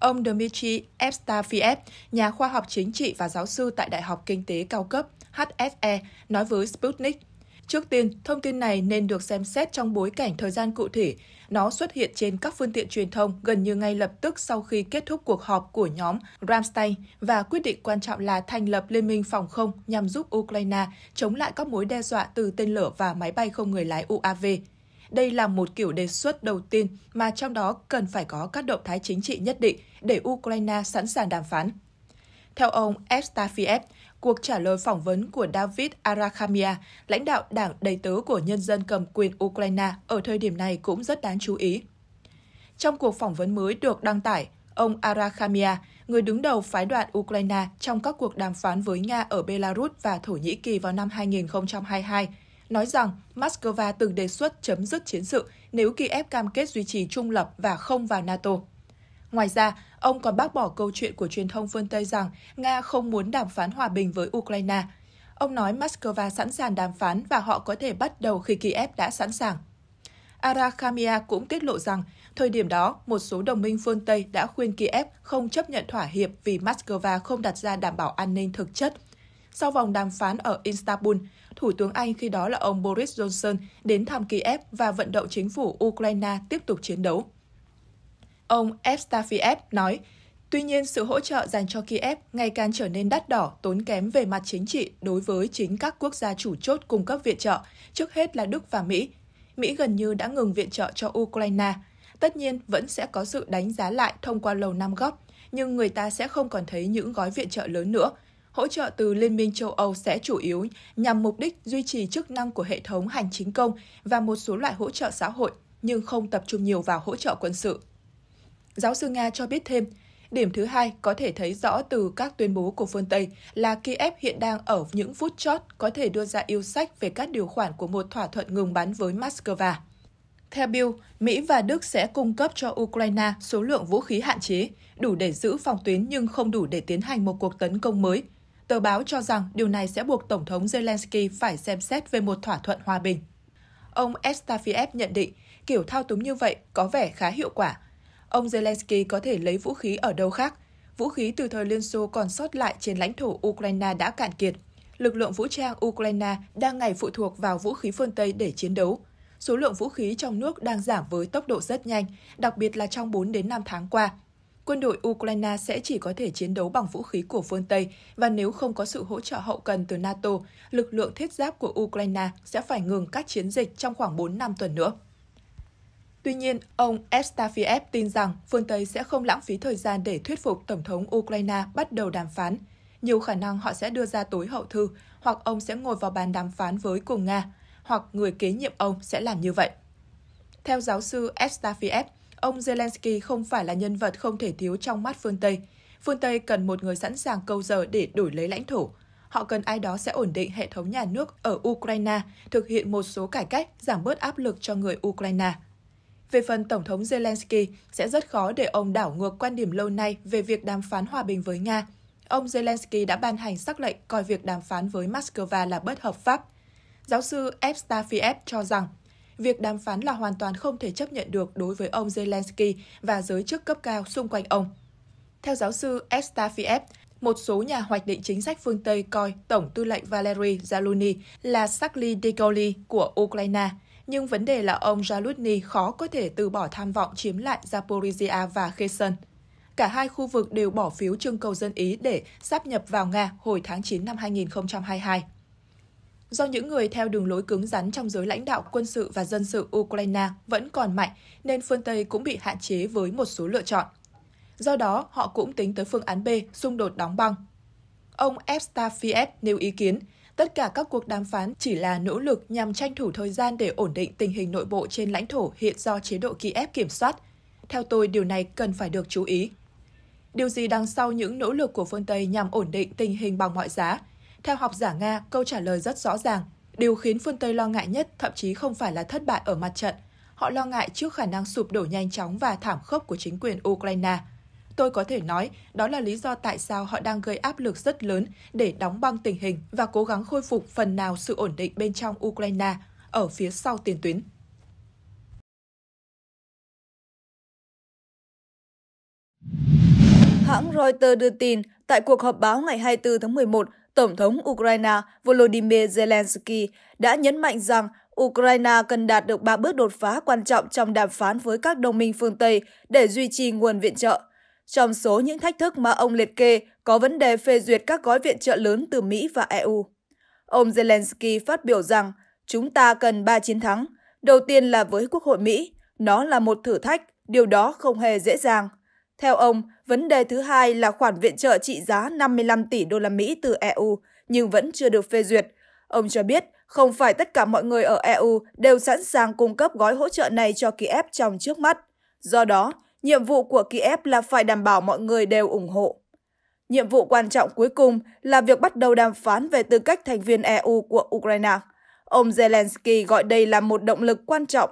Ông Dmitry Evstafiev, nhà khoa học chính trị và giáo sư tại Đại học Kinh tế Cao cấp HSE, nói với Sputnik. Trước tiên, thông tin này nên được xem xét trong bối cảnh thời gian cụ thể. Nó xuất hiện trên các phương tiện truyền thông gần như ngay lập tức sau khi kết thúc cuộc họp của nhóm Ramstein và quyết định quan trọng là thành lập Liên minh phòng không nhằm giúp Ukraine chống lại các mối đe dọa từ tên lửa và máy bay không người lái UAV. Đây là một kiểu đề xuất đầu tiên mà trong đó cần phải có các động thái chính trị nhất định để Ukraine sẵn sàng đàm phán. Theo ông Estafiev, cuộc trả lời phỏng vấn của David Arakhamia, lãnh đạo đảng đầy tớ của nhân dân cầm quyền Ukraine ở thời điểm này cũng rất đáng chú ý. Trong cuộc phỏng vấn mới được đăng tải, ông Arakhamia, người đứng đầu phái đoàn Ukraine trong các cuộc đàm phán với Nga ở Belarus và Thổ Nhĩ Kỳ vào năm 2022, nói rằng Moscow từng đề xuất chấm dứt chiến sự nếu Kiev cam kết duy trì trung lập và không vào NATO. Ngoài ra, ông còn bác bỏ câu chuyện của truyền thông phương Tây rằng Nga không muốn đàm phán hòa bình với Ukraine. Ông nói Moscow sẵn sàng đàm phán và họ có thể bắt đầu khi Kiev đã sẵn sàng. Arakamia cũng tiết lộ rằng, thời điểm đó, một số đồng minh phương Tây đã khuyên Kiev không chấp nhận thỏa hiệp vì Moscow không đặt ra đảm bảo an ninh thực chất sau vòng đàm phán ở Istanbul. Thủ tướng Anh khi đó là ông Boris Johnson đến thăm Kiev và vận động chính phủ Ukraine tiếp tục chiến đấu. Ông Evstafiev nói, Tuy nhiên, sự hỗ trợ dành cho Kiev ngày càng trở nên đắt đỏ, tốn kém về mặt chính trị đối với chính các quốc gia chủ chốt cung cấp viện trợ, trước hết là Đức và Mỹ. Mỹ gần như đã ngừng viện trợ cho Ukraine. Tất nhiên, vẫn sẽ có sự đánh giá lại thông qua lầu năm góc, nhưng người ta sẽ không còn thấy những gói viện trợ lớn nữa, hỗ trợ từ Liên minh châu Âu sẽ chủ yếu nhằm mục đích duy trì chức năng của hệ thống hành chính công và một số loại hỗ trợ xã hội, nhưng không tập trung nhiều vào hỗ trợ quân sự. Giáo sư Nga cho biết thêm, Điểm thứ hai có thể thấy rõ từ các tuyên bố của phương Tây là Kiev hiện đang ở những phút chót có thể đưa ra yêu sách về các điều khoản của một thỏa thuận ngừng bắn với Moscow. Theo Bill, Mỹ và Đức sẽ cung cấp cho Ukraine số lượng vũ khí hạn chế, đủ để giữ phòng tuyến nhưng không đủ để tiến hành một cuộc tấn công mới – Tờ báo cho rằng điều này sẽ buộc Tổng thống Zelensky phải xem xét về một thỏa thuận hòa bình. Ông Estafiev nhận định, kiểu thao túng như vậy có vẻ khá hiệu quả. Ông Zelensky có thể lấy vũ khí ở đâu khác. Vũ khí từ thời Liên Xô còn sót lại trên lãnh thổ Ukraine đã cạn kiệt. Lực lượng vũ trang Ukraine đang ngày phụ thuộc vào vũ khí phương Tây để chiến đấu. Số lượng vũ khí trong nước đang giảm với tốc độ rất nhanh, đặc biệt là trong 4 đến 5 tháng qua – quân đội Ukraine sẽ chỉ có thể chiến đấu bằng vũ khí của phương Tây và nếu không có sự hỗ trợ hậu cần từ NATO, lực lượng thiết giáp của Ukraine sẽ phải ngừng các chiến dịch trong khoảng 4 năm tuần nữa. Tuy nhiên, ông Estafiev tin rằng phương Tây sẽ không lãng phí thời gian để thuyết phục Tổng thống Ukraine bắt đầu đàm phán. Nhiều khả năng họ sẽ đưa ra tối hậu thư, hoặc ông sẽ ngồi vào bàn đàm phán với cùng Nga, hoặc người kế nhiệm ông sẽ làm như vậy. Theo giáo sư Estafiev, ông Zelensky không phải là nhân vật không thể thiếu trong mắt phương Tây. Phương Tây cần một người sẵn sàng câu giờ để đổi lấy lãnh thổ. Họ cần ai đó sẽ ổn định hệ thống nhà nước ở Ukraine, thực hiện một số cải cách, giảm bớt áp lực cho người Ukraine. Về phần Tổng thống Zelensky, sẽ rất khó để ông đảo ngược quan điểm lâu nay về việc đàm phán hòa bình với Nga. Ông Zelensky đã ban hành sắc lệnh coi việc đàm phán với Moscow là bất hợp pháp. Giáo sư F. Stafiev cho rằng, việc đàm phán là hoàn toàn không thể chấp nhận được đối với ông Zelensky và giới chức cấp cao xung quanh ông. Theo giáo sư Estafiev, một số nhà hoạch định chính sách phương Tây coi Tổng tư lệnh Valery Zaluzny là Sakli Degoli của Ukraine, nhưng vấn đề là ông Zaluzny khó có thể từ bỏ tham vọng chiếm lại Zaporizhia và Kherson. Cả hai khu vực đều bỏ phiếu trưng cầu dân Ý để sáp nhập vào Nga hồi tháng 9 năm 2022. Do những người theo đường lối cứng rắn trong giới lãnh đạo quân sự và dân sự Ukraine vẫn còn mạnh, nên phương Tây cũng bị hạn chế với một số lựa chọn. Do đó, họ cũng tính tới phương án B, xung đột đóng băng. Ông Evstafiev nêu ý kiến, tất cả các cuộc đàm phán chỉ là nỗ lực nhằm tranh thủ thời gian để ổn định tình hình nội bộ trên lãnh thổ hiện do chế độ Kiev kiểm soát. Theo tôi, điều này cần phải được chú ý. Điều gì đằng sau những nỗ lực của phương Tây nhằm ổn định tình hình bằng mọi giá – theo học giả Nga, câu trả lời rất rõ ràng. Điều khiến phương Tây lo ngại nhất thậm chí không phải là thất bại ở mặt trận. Họ lo ngại trước khả năng sụp đổ nhanh chóng và thảm khốc của chính quyền Ukraine. Tôi có thể nói, đó là lý do tại sao họ đang gây áp lực rất lớn để đóng băng tình hình và cố gắng khôi phục phần nào sự ổn định bên trong Ukraine ở phía sau tiền tuyến. Hãng Reuters đưa tin, tại cuộc họp báo ngày 24 tháng 11, Tổng thống Ukraine Volodymyr Zelensky đã nhấn mạnh rằng Ukraine cần đạt được ba bước đột phá quan trọng trong đàm phán với các đồng minh phương Tây để duy trì nguồn viện trợ. Trong số những thách thức mà ông liệt kê có vấn đề phê duyệt các gói viện trợ lớn từ Mỹ và EU. Ông Zelensky phát biểu rằng chúng ta cần ba chiến thắng. Đầu tiên là với Quốc hội Mỹ, nó là một thử thách, điều đó không hề dễ dàng. Theo ông, vấn đề thứ hai là khoản viện trợ trị giá 55 tỷ đô la Mỹ từ EU nhưng vẫn chưa được phê duyệt. Ông cho biết, không phải tất cả mọi người ở EU đều sẵn sàng cung cấp gói hỗ trợ này cho Kiev trong trước mắt. Do đó, nhiệm vụ của Kiev là phải đảm bảo mọi người đều ủng hộ. Nhiệm vụ quan trọng cuối cùng là việc bắt đầu đàm phán về tư cách thành viên EU của Ukraine. Ông Zelensky gọi đây là một động lực quan trọng.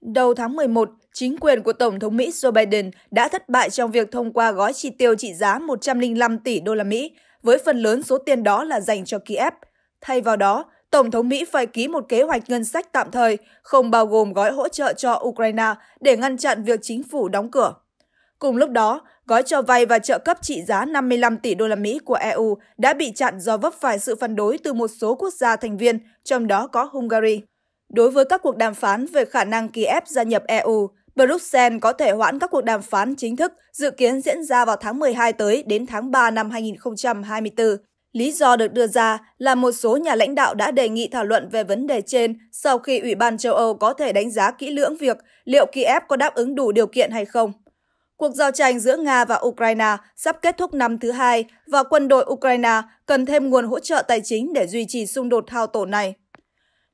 Đầu tháng 11, chính quyền của Tổng thống Mỹ Joe Biden đã thất bại trong việc thông qua gói chi tiêu trị giá 105 tỷ đô la Mỹ, với phần lớn số tiền đó là dành cho Kiev. Thay vào đó, Tổng thống Mỹ phải ký một kế hoạch ngân sách tạm thời, không bao gồm gói hỗ trợ cho Ukraine để ngăn chặn việc chính phủ đóng cửa. Cùng lúc đó, gói cho vay và trợ cấp trị giá 55 tỷ đô la Mỹ của EU đã bị chặn do vấp phải sự phản đối từ một số quốc gia thành viên, trong đó có Hungary. Đối với các cuộc đàm phán về khả năng Kiev gia nhập EU, Bruxelles có thể hoãn các cuộc đàm phán chính thức dự kiến diễn ra vào tháng 12 tới đến tháng 3 năm 2024. Lý do được đưa ra là một số nhà lãnh đạo đã đề nghị thảo luận về vấn đề trên sau khi Ủy ban châu Âu có thể đánh giá kỹ lưỡng việc liệu Kiev có đáp ứng đủ điều kiện hay không. Cuộc giao tranh giữa Nga và Ukraine sắp kết thúc năm thứ hai và quân đội Ukraine cần thêm nguồn hỗ trợ tài chính để duy trì xung đột thao tổ này.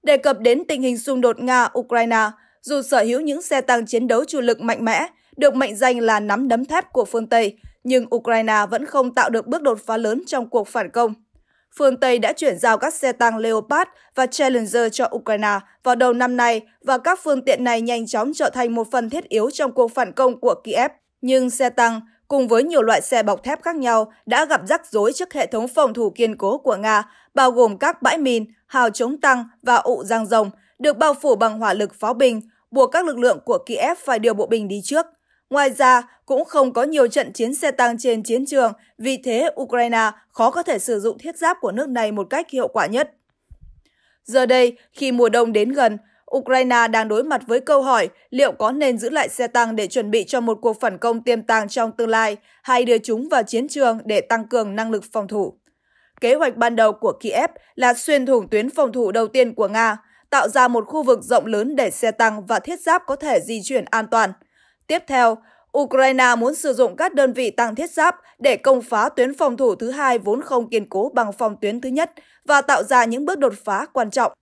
Đề cập đến tình hình xung đột Nga-Ukraine, dù sở hữu những xe tăng chiến đấu chủ lực mạnh mẽ, được mệnh danh là nắm đấm thép của phương Tây, nhưng Ukraine vẫn không tạo được bước đột phá lớn trong cuộc phản công. Phương Tây đã chuyển giao các xe tăng Leopard và Challenger cho Ukraine vào đầu năm nay và các phương tiện này nhanh chóng trở thành một phần thiết yếu trong cuộc phản công của Kiev. Nhưng xe tăng, cùng với nhiều loại xe bọc thép khác nhau, đã gặp rắc rối trước hệ thống phòng thủ kiên cố của Nga, bao gồm các bãi mìn, hào chống tăng và ụ giang rồng, được bao phủ bằng hỏa lực pháo binh, buộc các lực lượng của Kiev phải điều bộ binh đi trước. Ngoài ra, cũng không có nhiều trận chiến xe tăng trên chiến trường, vì thế Ukraine khó có thể sử dụng thiết giáp của nước này một cách hiệu quả nhất. Giờ đây, khi mùa đông đến gần, Ukraine đang đối mặt với câu hỏi liệu có nên giữ lại xe tăng để chuẩn bị cho một cuộc phản công tiềm tàng trong tương lai hay đưa chúng vào chiến trường để tăng cường năng lực phòng thủ. Kế hoạch ban đầu của Kiev là xuyên thủng tuyến phòng thủ đầu tiên của Nga, tạo ra một khu vực rộng lớn để xe tăng và thiết giáp có thể di chuyển an toàn. Tiếp theo, Ukraine muốn sử dụng các đơn vị tăng thiết giáp để công phá tuyến phòng thủ thứ hai vốn không kiên cố bằng phòng tuyến thứ nhất và tạo ra những bước đột phá quan trọng.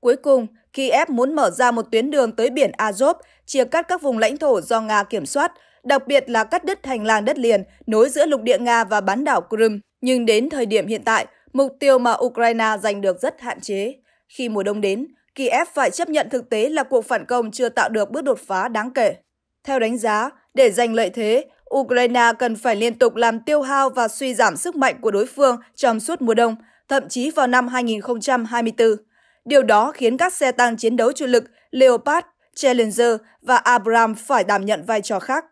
Cuối cùng, Kiev muốn mở ra một tuyến đường tới biển Azov, chia cắt các vùng lãnh thổ do Nga kiểm soát, đặc biệt là cắt đứt hành lang đất liền nối giữa lục địa Nga và bán đảo Crimea. Nhưng đến thời điểm hiện tại, mục tiêu mà Ukraine giành được rất hạn chế. Khi mùa đông đến, Kiev phải chấp nhận thực tế là cuộc phản công chưa tạo được bước đột phá đáng kể. Theo đánh giá, để giành lợi thế, Ukraine cần phải liên tục làm tiêu hao và suy giảm sức mạnh của đối phương trong suốt mùa đông, thậm chí vào năm 2024. Điều đó khiến các xe tăng chiến đấu chủ lực Leopard, Challenger và Abram phải đảm nhận vai trò khác.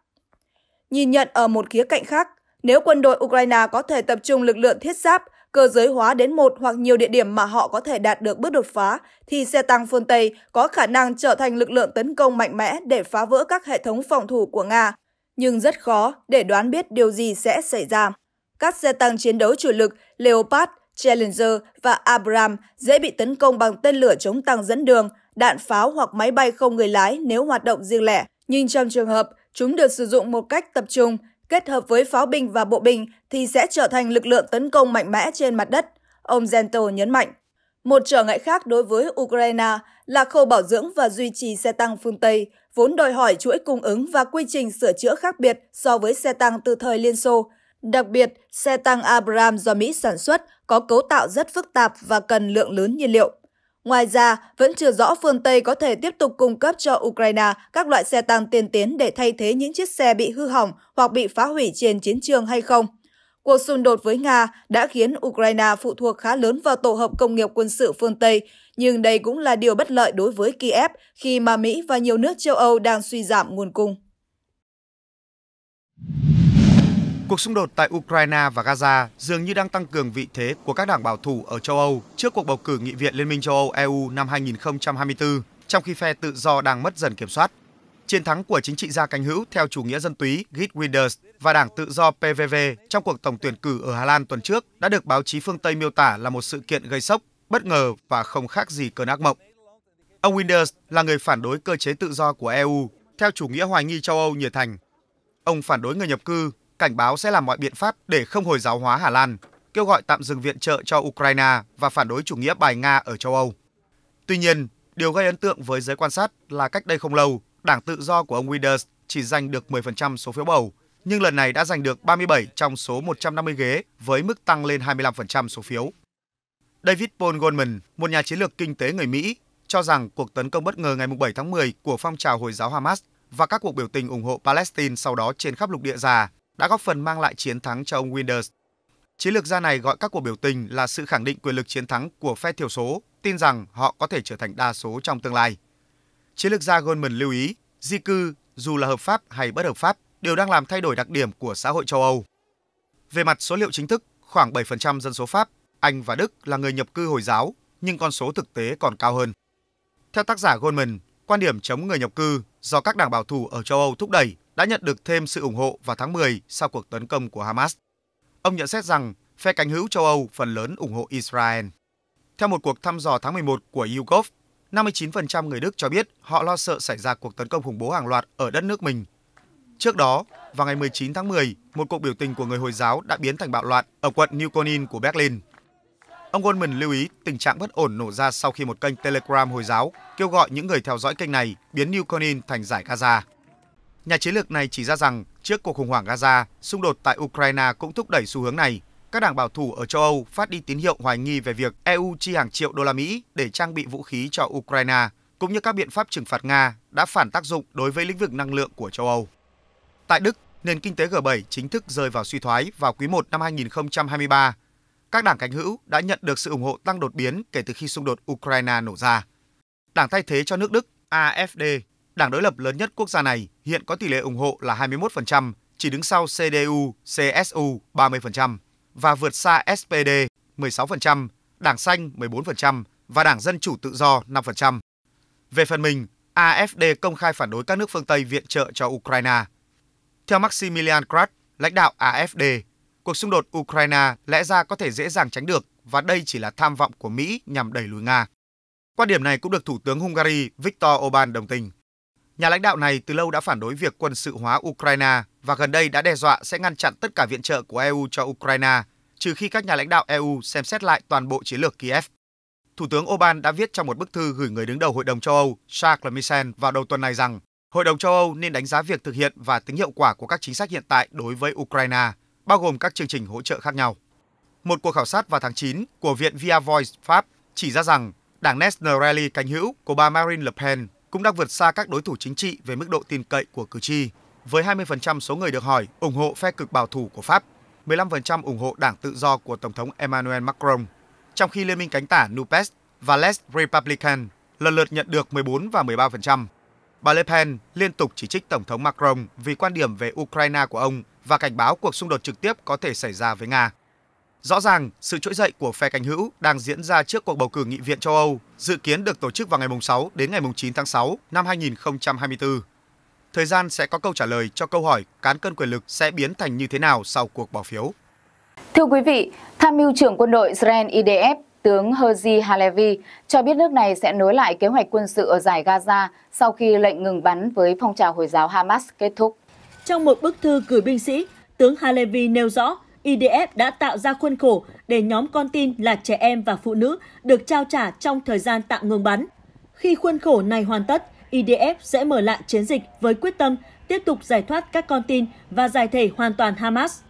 Nhìn nhận ở một khía cạnh khác, nếu quân đội Ukraine có thể tập trung lực lượng thiết giáp cơ giới hóa đến một hoặc nhiều địa điểm mà họ có thể đạt được bước đột phá, thì xe tăng phương Tây có khả năng trở thành lực lượng tấn công mạnh mẽ để phá vỡ các hệ thống phòng thủ của Nga. Nhưng rất khó để đoán biết điều gì sẽ xảy ra. Các xe tăng chiến đấu chủ lực Leopard, Challenger và Abram dễ bị tấn công bằng tên lửa chống tăng dẫn đường, đạn pháo hoặc máy bay không người lái nếu hoạt động riêng lẻ. Nhưng trong trường hợp chúng được sử dụng một cách tập trung kết hợp với pháo binh và bộ binh thì sẽ trở thành lực lượng tấn công mạnh mẽ trên mặt đất, ông Gento nhấn mạnh. Một trở ngại khác đối với Ukraine là khâu bảo dưỡng và duy trì xe tăng phương Tây, vốn đòi hỏi chuỗi cung ứng và quy trình sửa chữa khác biệt so với xe tăng từ thời Liên Xô. Đặc biệt, xe tăng Abrams do Mỹ sản xuất có cấu tạo rất phức tạp và cần lượng lớn nhiên liệu. Ngoài ra, vẫn chưa rõ phương Tây có thể tiếp tục cung cấp cho Ukraine các loại xe tăng tiên tiến để thay thế những chiếc xe bị hư hỏng hoặc bị phá hủy trên chiến trường hay không. Cuộc xung đột với Nga đã khiến Ukraine phụ thuộc khá lớn vào tổ hợp công nghiệp quân sự phương Tây, nhưng đây cũng là điều bất lợi đối với Kiev khi mà Mỹ và nhiều nước châu Âu đang suy giảm nguồn cung. Cuộc xung đột tại Ukraine và Gaza dường như đang tăng cường vị thế của các đảng bảo thủ ở châu Âu trước cuộc bầu cử nghị viện Liên minh châu Âu EU năm 2024, trong khi phe tự do đang mất dần kiểm soát. Chiến thắng của chính trị gia cánh hữu theo chủ nghĩa dân túy Geert Wilders và đảng tự do PVV trong cuộc tổng tuyển cử ở Hà Lan tuần trước đã được báo chí phương Tây miêu tả là một sự kiện gây sốc, bất ngờ và không khác gì cơn ác mộng. Ông Wilders là người phản đối cơ chế tự do của EU theo chủ nghĩa hoài nghi châu Âu nhiệt thành. Ông phản đối người nhập cư cảnh báo sẽ làm mọi biện pháp để không Hồi giáo hóa Hà Lan, kêu gọi tạm dừng viện trợ cho Ukraine và phản đối chủ nghĩa bài Nga ở châu Âu. Tuy nhiên, điều gây ấn tượng với giới quan sát là cách đây không lâu, Đảng Tự do của ông Wilders chỉ giành được 10% số phiếu bầu, nhưng lần này đã giành được 37 trong số 150 ghế với mức tăng lên 25% số phiếu. David Paul Goldman, một nhà chiến lược kinh tế người Mỹ, cho rằng cuộc tấn công bất ngờ ngày 7 tháng 10 của phong trào Hồi giáo Hamas và các cuộc biểu tình ủng hộ Palestine sau đó trên khắp lục địa già đã góp phần mang lại chiến thắng cho ông Wilders. Chiến lược gia này gọi các cuộc biểu tình là sự khẳng định quyền lực chiến thắng của phe thiểu số, tin rằng họ có thể trở thành đa số trong tương lai. Chiến lược gia Goldman lưu ý, di cư, dù là hợp pháp hay bất hợp pháp, đều đang làm thay đổi đặc điểm của xã hội châu Âu. Về mặt số liệu chính thức, khoảng 7% dân số Pháp, Anh và Đức là người nhập cư Hồi giáo, nhưng con số thực tế còn cao hơn. Theo tác giả Goldman, quan điểm chống người nhập cư do các đảng bảo thủ ở châu Âu thúc đẩy đã nhận được thêm sự ủng hộ vào tháng 10 sau cuộc tấn công của Hamas. Ông nhận xét rằng phe cánh hữu châu Âu phần lớn ủng hộ Israel. Theo một cuộc thăm dò tháng 11 của YouGov, 59% người Đức cho biết họ lo sợ xảy ra cuộc tấn công khủng bố hàng loạt ở đất nước mình. Trước đó, vào ngày 19 tháng 10, một cuộc biểu tình của người Hồi giáo đã biến thành bạo loạn ở quận New Konin của Berlin. Ông Goldman lưu ý tình trạng bất ổn nổ ra sau khi một kênh Telegram Hồi giáo kêu gọi những người theo dõi kênh này biến New Konin thành giải Gaza. Nhà chiến lược này chỉ ra rằng trước cuộc khủng hoảng Gaza, xung đột tại Ukraine cũng thúc đẩy xu hướng này. Các đảng bảo thủ ở châu Âu phát đi tín hiệu hoài nghi về việc EU chi hàng triệu đô la Mỹ để trang bị vũ khí cho Ukraine, cũng như các biện pháp trừng phạt Nga đã phản tác dụng đối với lĩnh vực năng lượng của châu Âu. Tại Đức, nền kinh tế G7 chính thức rơi vào suy thoái vào quý 1 năm 2023. Các đảng cánh hữu đã nhận được sự ủng hộ tăng đột biến kể từ khi xung đột Ukraine nổ ra. Đảng thay thế cho nước Đức AFD, đảng đối lập lớn nhất quốc gia này, hiện có tỷ lệ ủng hộ là 21%, chỉ đứng sau CDU, CSU 30% và vượt xa SPD 16%, Đảng Xanh 14% và Đảng Dân Chủ Tự Do 5%. Về phần mình, AFD công khai phản đối các nước phương Tây viện trợ cho Ukraine. Theo Maximilian Kratz, lãnh đạo AFD, cuộc xung đột Ukraine lẽ ra có thể dễ dàng tránh được và đây chỉ là tham vọng của Mỹ nhằm đẩy lùi Nga. Quan điểm này cũng được Thủ tướng Hungary Viktor Orbán đồng tình. Nhà lãnh đạo này từ lâu đã phản đối việc quân sự hóa Ukraine và gần đây đã đe dọa sẽ ngăn chặn tất cả viện trợ của EU cho Ukraine, trừ khi các nhà lãnh đạo EU xem xét lại toàn bộ chiến lược Kiev. Thủ tướng Orbán đã viết trong một bức thư gửi người đứng đầu Hội đồng châu Âu Charles Michel vào đầu tuần này rằng Hội đồng châu Âu nên đánh giá việc thực hiện và tính hiệu quả của các chính sách hiện tại đối với Ukraine, bao gồm các chương trình hỗ trợ khác nhau. Một cuộc khảo sát vào tháng 9 của Viện Via Voice Pháp chỉ ra rằng đảng National Rally cánh hữu của bà Marine Le Pen cũng đang vượt xa các đối thủ chính trị về mức độ tin cậy của cử tri, với 20% số người được hỏi ủng hộ phe cực bảo thủ của Pháp, 15% ủng hộ đảng tự do của Tổng thống Emmanuel Macron, trong khi Liên minh cánh tả NUPES và Les Republican lần lượt nhận được 14 và 13%. Bà Le Pen liên tục chỉ trích Tổng thống Macron vì quan điểm về Ukraine của ông và cảnh báo cuộc xung đột trực tiếp có thể xảy ra với Nga. Rõ ràng, sự trỗi dậy của phe cánh hữu đang diễn ra trước cuộc bầu cử nghị viện châu Âu, dự kiến được tổ chức vào ngày 6 đến ngày 9 tháng 6 năm 2024. Thời gian sẽ có câu trả lời cho câu hỏi cán cân quyền lực sẽ biến thành như thế nào sau cuộc bỏ phiếu. Thưa quý vị, Tham mưu trưởng quân đội Israel IDF tướng Herzi Halevi cho biết nước này sẽ nối lại kế hoạch quân sự ở giải Gaza sau khi lệnh ngừng bắn với phong trào Hồi giáo Hamas kết thúc. Trong một bức thư gửi binh sĩ, tướng Halevi nêu rõ IDF đã tạo ra khuôn khổ để nhóm con tin là trẻ em và phụ nữ được trao trả trong thời gian tạm ngừng bắn. Khi khuôn khổ này hoàn tất, IDF sẽ mở lại chiến dịch với quyết tâm tiếp tục giải thoát các con tin và giải thể hoàn toàn Hamas.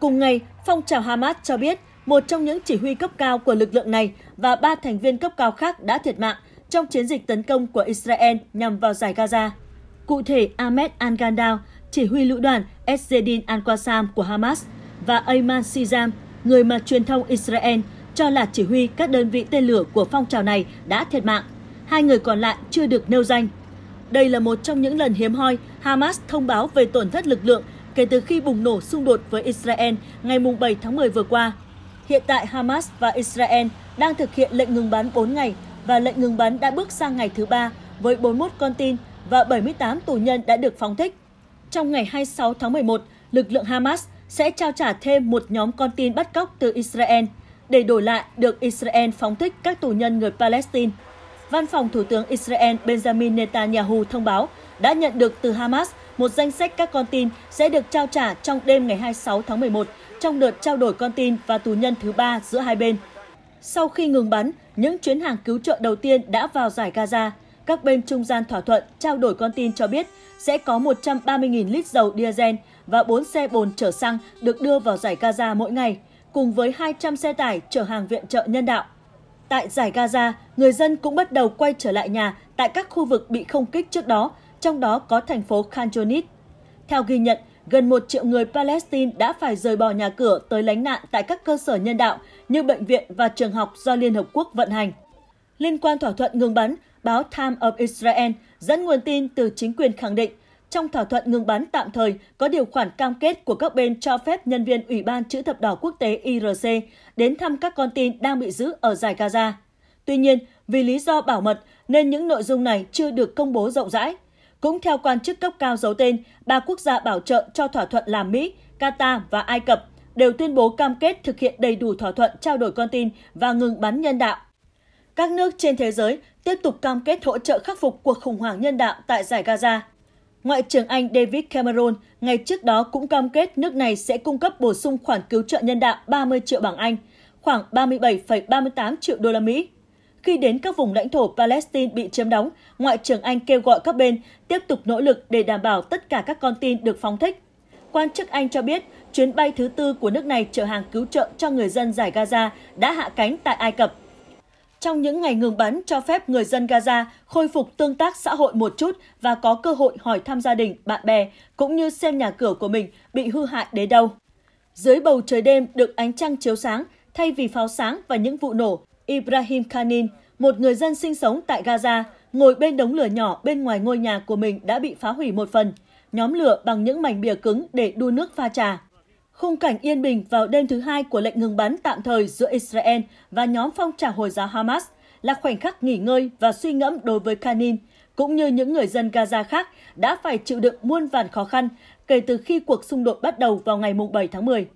Cùng ngày, phong trào Hamas cho biết một trong những chỉ huy cấp cao của lực lượng này và ba thành viên cấp cao khác đã thiệt mạng trong chiến dịch tấn công của Israel nhằm vào giải Gaza. Cụ thể, Ahmed Al-Gandao, chỉ huy lữ đoàn Ezzedin Al-Qassam của Hamas, và Ayman Sizam, người mà truyền thông Israel cho là chỉ huy các đơn vị tên lửa của phong trào này đã thiệt mạng. Hai người còn lại chưa được nêu danh. Đây là một trong những lần hiếm hoi Hamas thông báo về tổn thất lực lượng kể từ khi bùng nổ xung đột với Israel ngày 7 tháng 10 vừa qua. Hiện tại Hamas và Israel đang thực hiện lệnh ngừng bắn 4 ngày và lệnh ngừng bắn đã bước sang ngày thứ ba với 41 con tin và 78 tù nhân đã được phóng thích. Trong ngày 26 tháng 11, lực lượng Hamas sẽ trao trả thêm một nhóm con tin bắt cóc từ Israel để đổi lại được Israel phóng thích các tù nhân người Palestine. Văn phòng Thủ tướng Israel Benjamin Netanyahu thông báo đã nhận được từ Hamas một danh sách các con tin sẽ được trao trả trong đêm ngày 26 tháng 11 trong đợt trao đổi con tin và tù nhân thứ ba giữa hai bên. Sau khi ngừng bắn, những chuyến hàng cứu trợ đầu tiên đã vào giải Gaza. Các bên trung gian thỏa thuận trao đổi con tin cho biết sẽ có 130.000 lít dầu diesel và 4 xe bồn chở xăng được đưa vào giải Gaza mỗi ngày, cùng với 200 xe tải chở hàng viện trợ nhân đạo. Tại giải Gaza, người dân cũng bắt đầu quay trở lại nhà tại các khu vực bị không kích trước đó, trong đó có thành phố Khan Yunis. Theo ghi nhận, gần 1 triệu người Palestine đã phải rời bỏ nhà cửa tới lánh nạn tại các cơ sở nhân đạo như bệnh viện và trường học do Liên Hợp Quốc vận hành. Liên quan thỏa thuận ngừng bắn, báo Time of Israel dẫn nguồn tin từ chính quyền khẳng định trong thỏa thuận ngừng bắn tạm thời có điều khoản cam kết của các bên cho phép nhân viên Ủy ban Chữ thập đỏ quốc tế IRC đến thăm các con tin đang bị giữ ở giải Gaza. Tuy nhiên, vì lý do bảo mật nên những nội dung này chưa được công bố rộng rãi. Cũng theo quan chức cấp cao giấu tên, ba quốc gia bảo trợ cho thỏa thuận là Mỹ, Qatar và Ai Cập đều tuyên bố cam kết thực hiện đầy đủ thỏa thuận trao đổi con tin và ngừng bắn nhân đạo. Các nước trên thế giới tiếp tục cam kết hỗ trợ khắc phục cuộc khủng hoảng nhân đạo tại giải Gaza. Ngoại trưởng Anh David Cameron ngày trước đó cũng cam kết nước này sẽ cung cấp bổ sung khoản cứu trợ nhân đạo 30 triệu bảng Anh, khoảng 37,38 triệu đô la Mỹ. Khi đến các vùng lãnh thổ Palestine bị chiếm đóng, Ngoại trưởng Anh kêu gọi các bên tiếp tục nỗ lực để đảm bảo tất cả các con tin được phóng thích. Quan chức Anh cho biết, chuyến bay thứ tư của nước này chở hàng cứu trợ cho người dân giải Gaza đã hạ cánh tại Ai Cập trong những ngày ngừng bắn cho phép người dân Gaza khôi phục tương tác xã hội một chút và có cơ hội hỏi thăm gia đình, bạn bè, cũng như xem nhà cửa của mình bị hư hại đến đâu. Dưới bầu trời đêm được ánh trăng chiếu sáng, thay vì pháo sáng và những vụ nổ, Ibrahim Khanin, một người dân sinh sống tại Gaza, ngồi bên đống lửa nhỏ bên ngoài ngôi nhà của mình đã bị phá hủy một phần, nhóm lửa bằng những mảnh bìa cứng để đun nước pha trà. Khung cảnh yên bình vào đêm thứ hai của lệnh ngừng bắn tạm thời giữa Israel và nhóm phong trào Hồi giáo Hamas là khoảnh khắc nghỉ ngơi và suy ngẫm đối với Kanin, cũng như những người dân Gaza khác đã phải chịu đựng muôn vàn khó khăn kể từ khi cuộc xung đột bắt đầu vào ngày 7 tháng 10.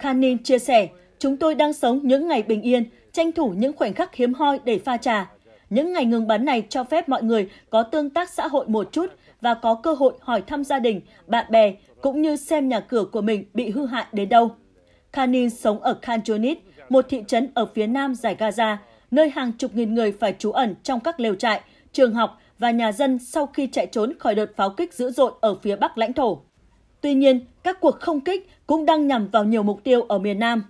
Kanin chia sẻ, chúng tôi đang sống những ngày bình yên, tranh thủ những khoảnh khắc hiếm hoi để pha trà. Những ngày ngừng bắn này cho phép mọi người có tương tác xã hội một chút và có cơ hội hỏi thăm gia đình, bạn bè cũng như xem nhà cửa của mình bị hư hại đến đâu. Khanin sống ở Khan Yunis, một thị trấn ở phía nam giải Gaza, nơi hàng chục nghìn người phải trú ẩn trong các lều trại, trường học và nhà dân sau khi chạy trốn khỏi đợt pháo kích dữ dội ở phía bắc lãnh thổ. Tuy nhiên, các cuộc không kích cũng đang nhằm vào nhiều mục tiêu ở miền Nam.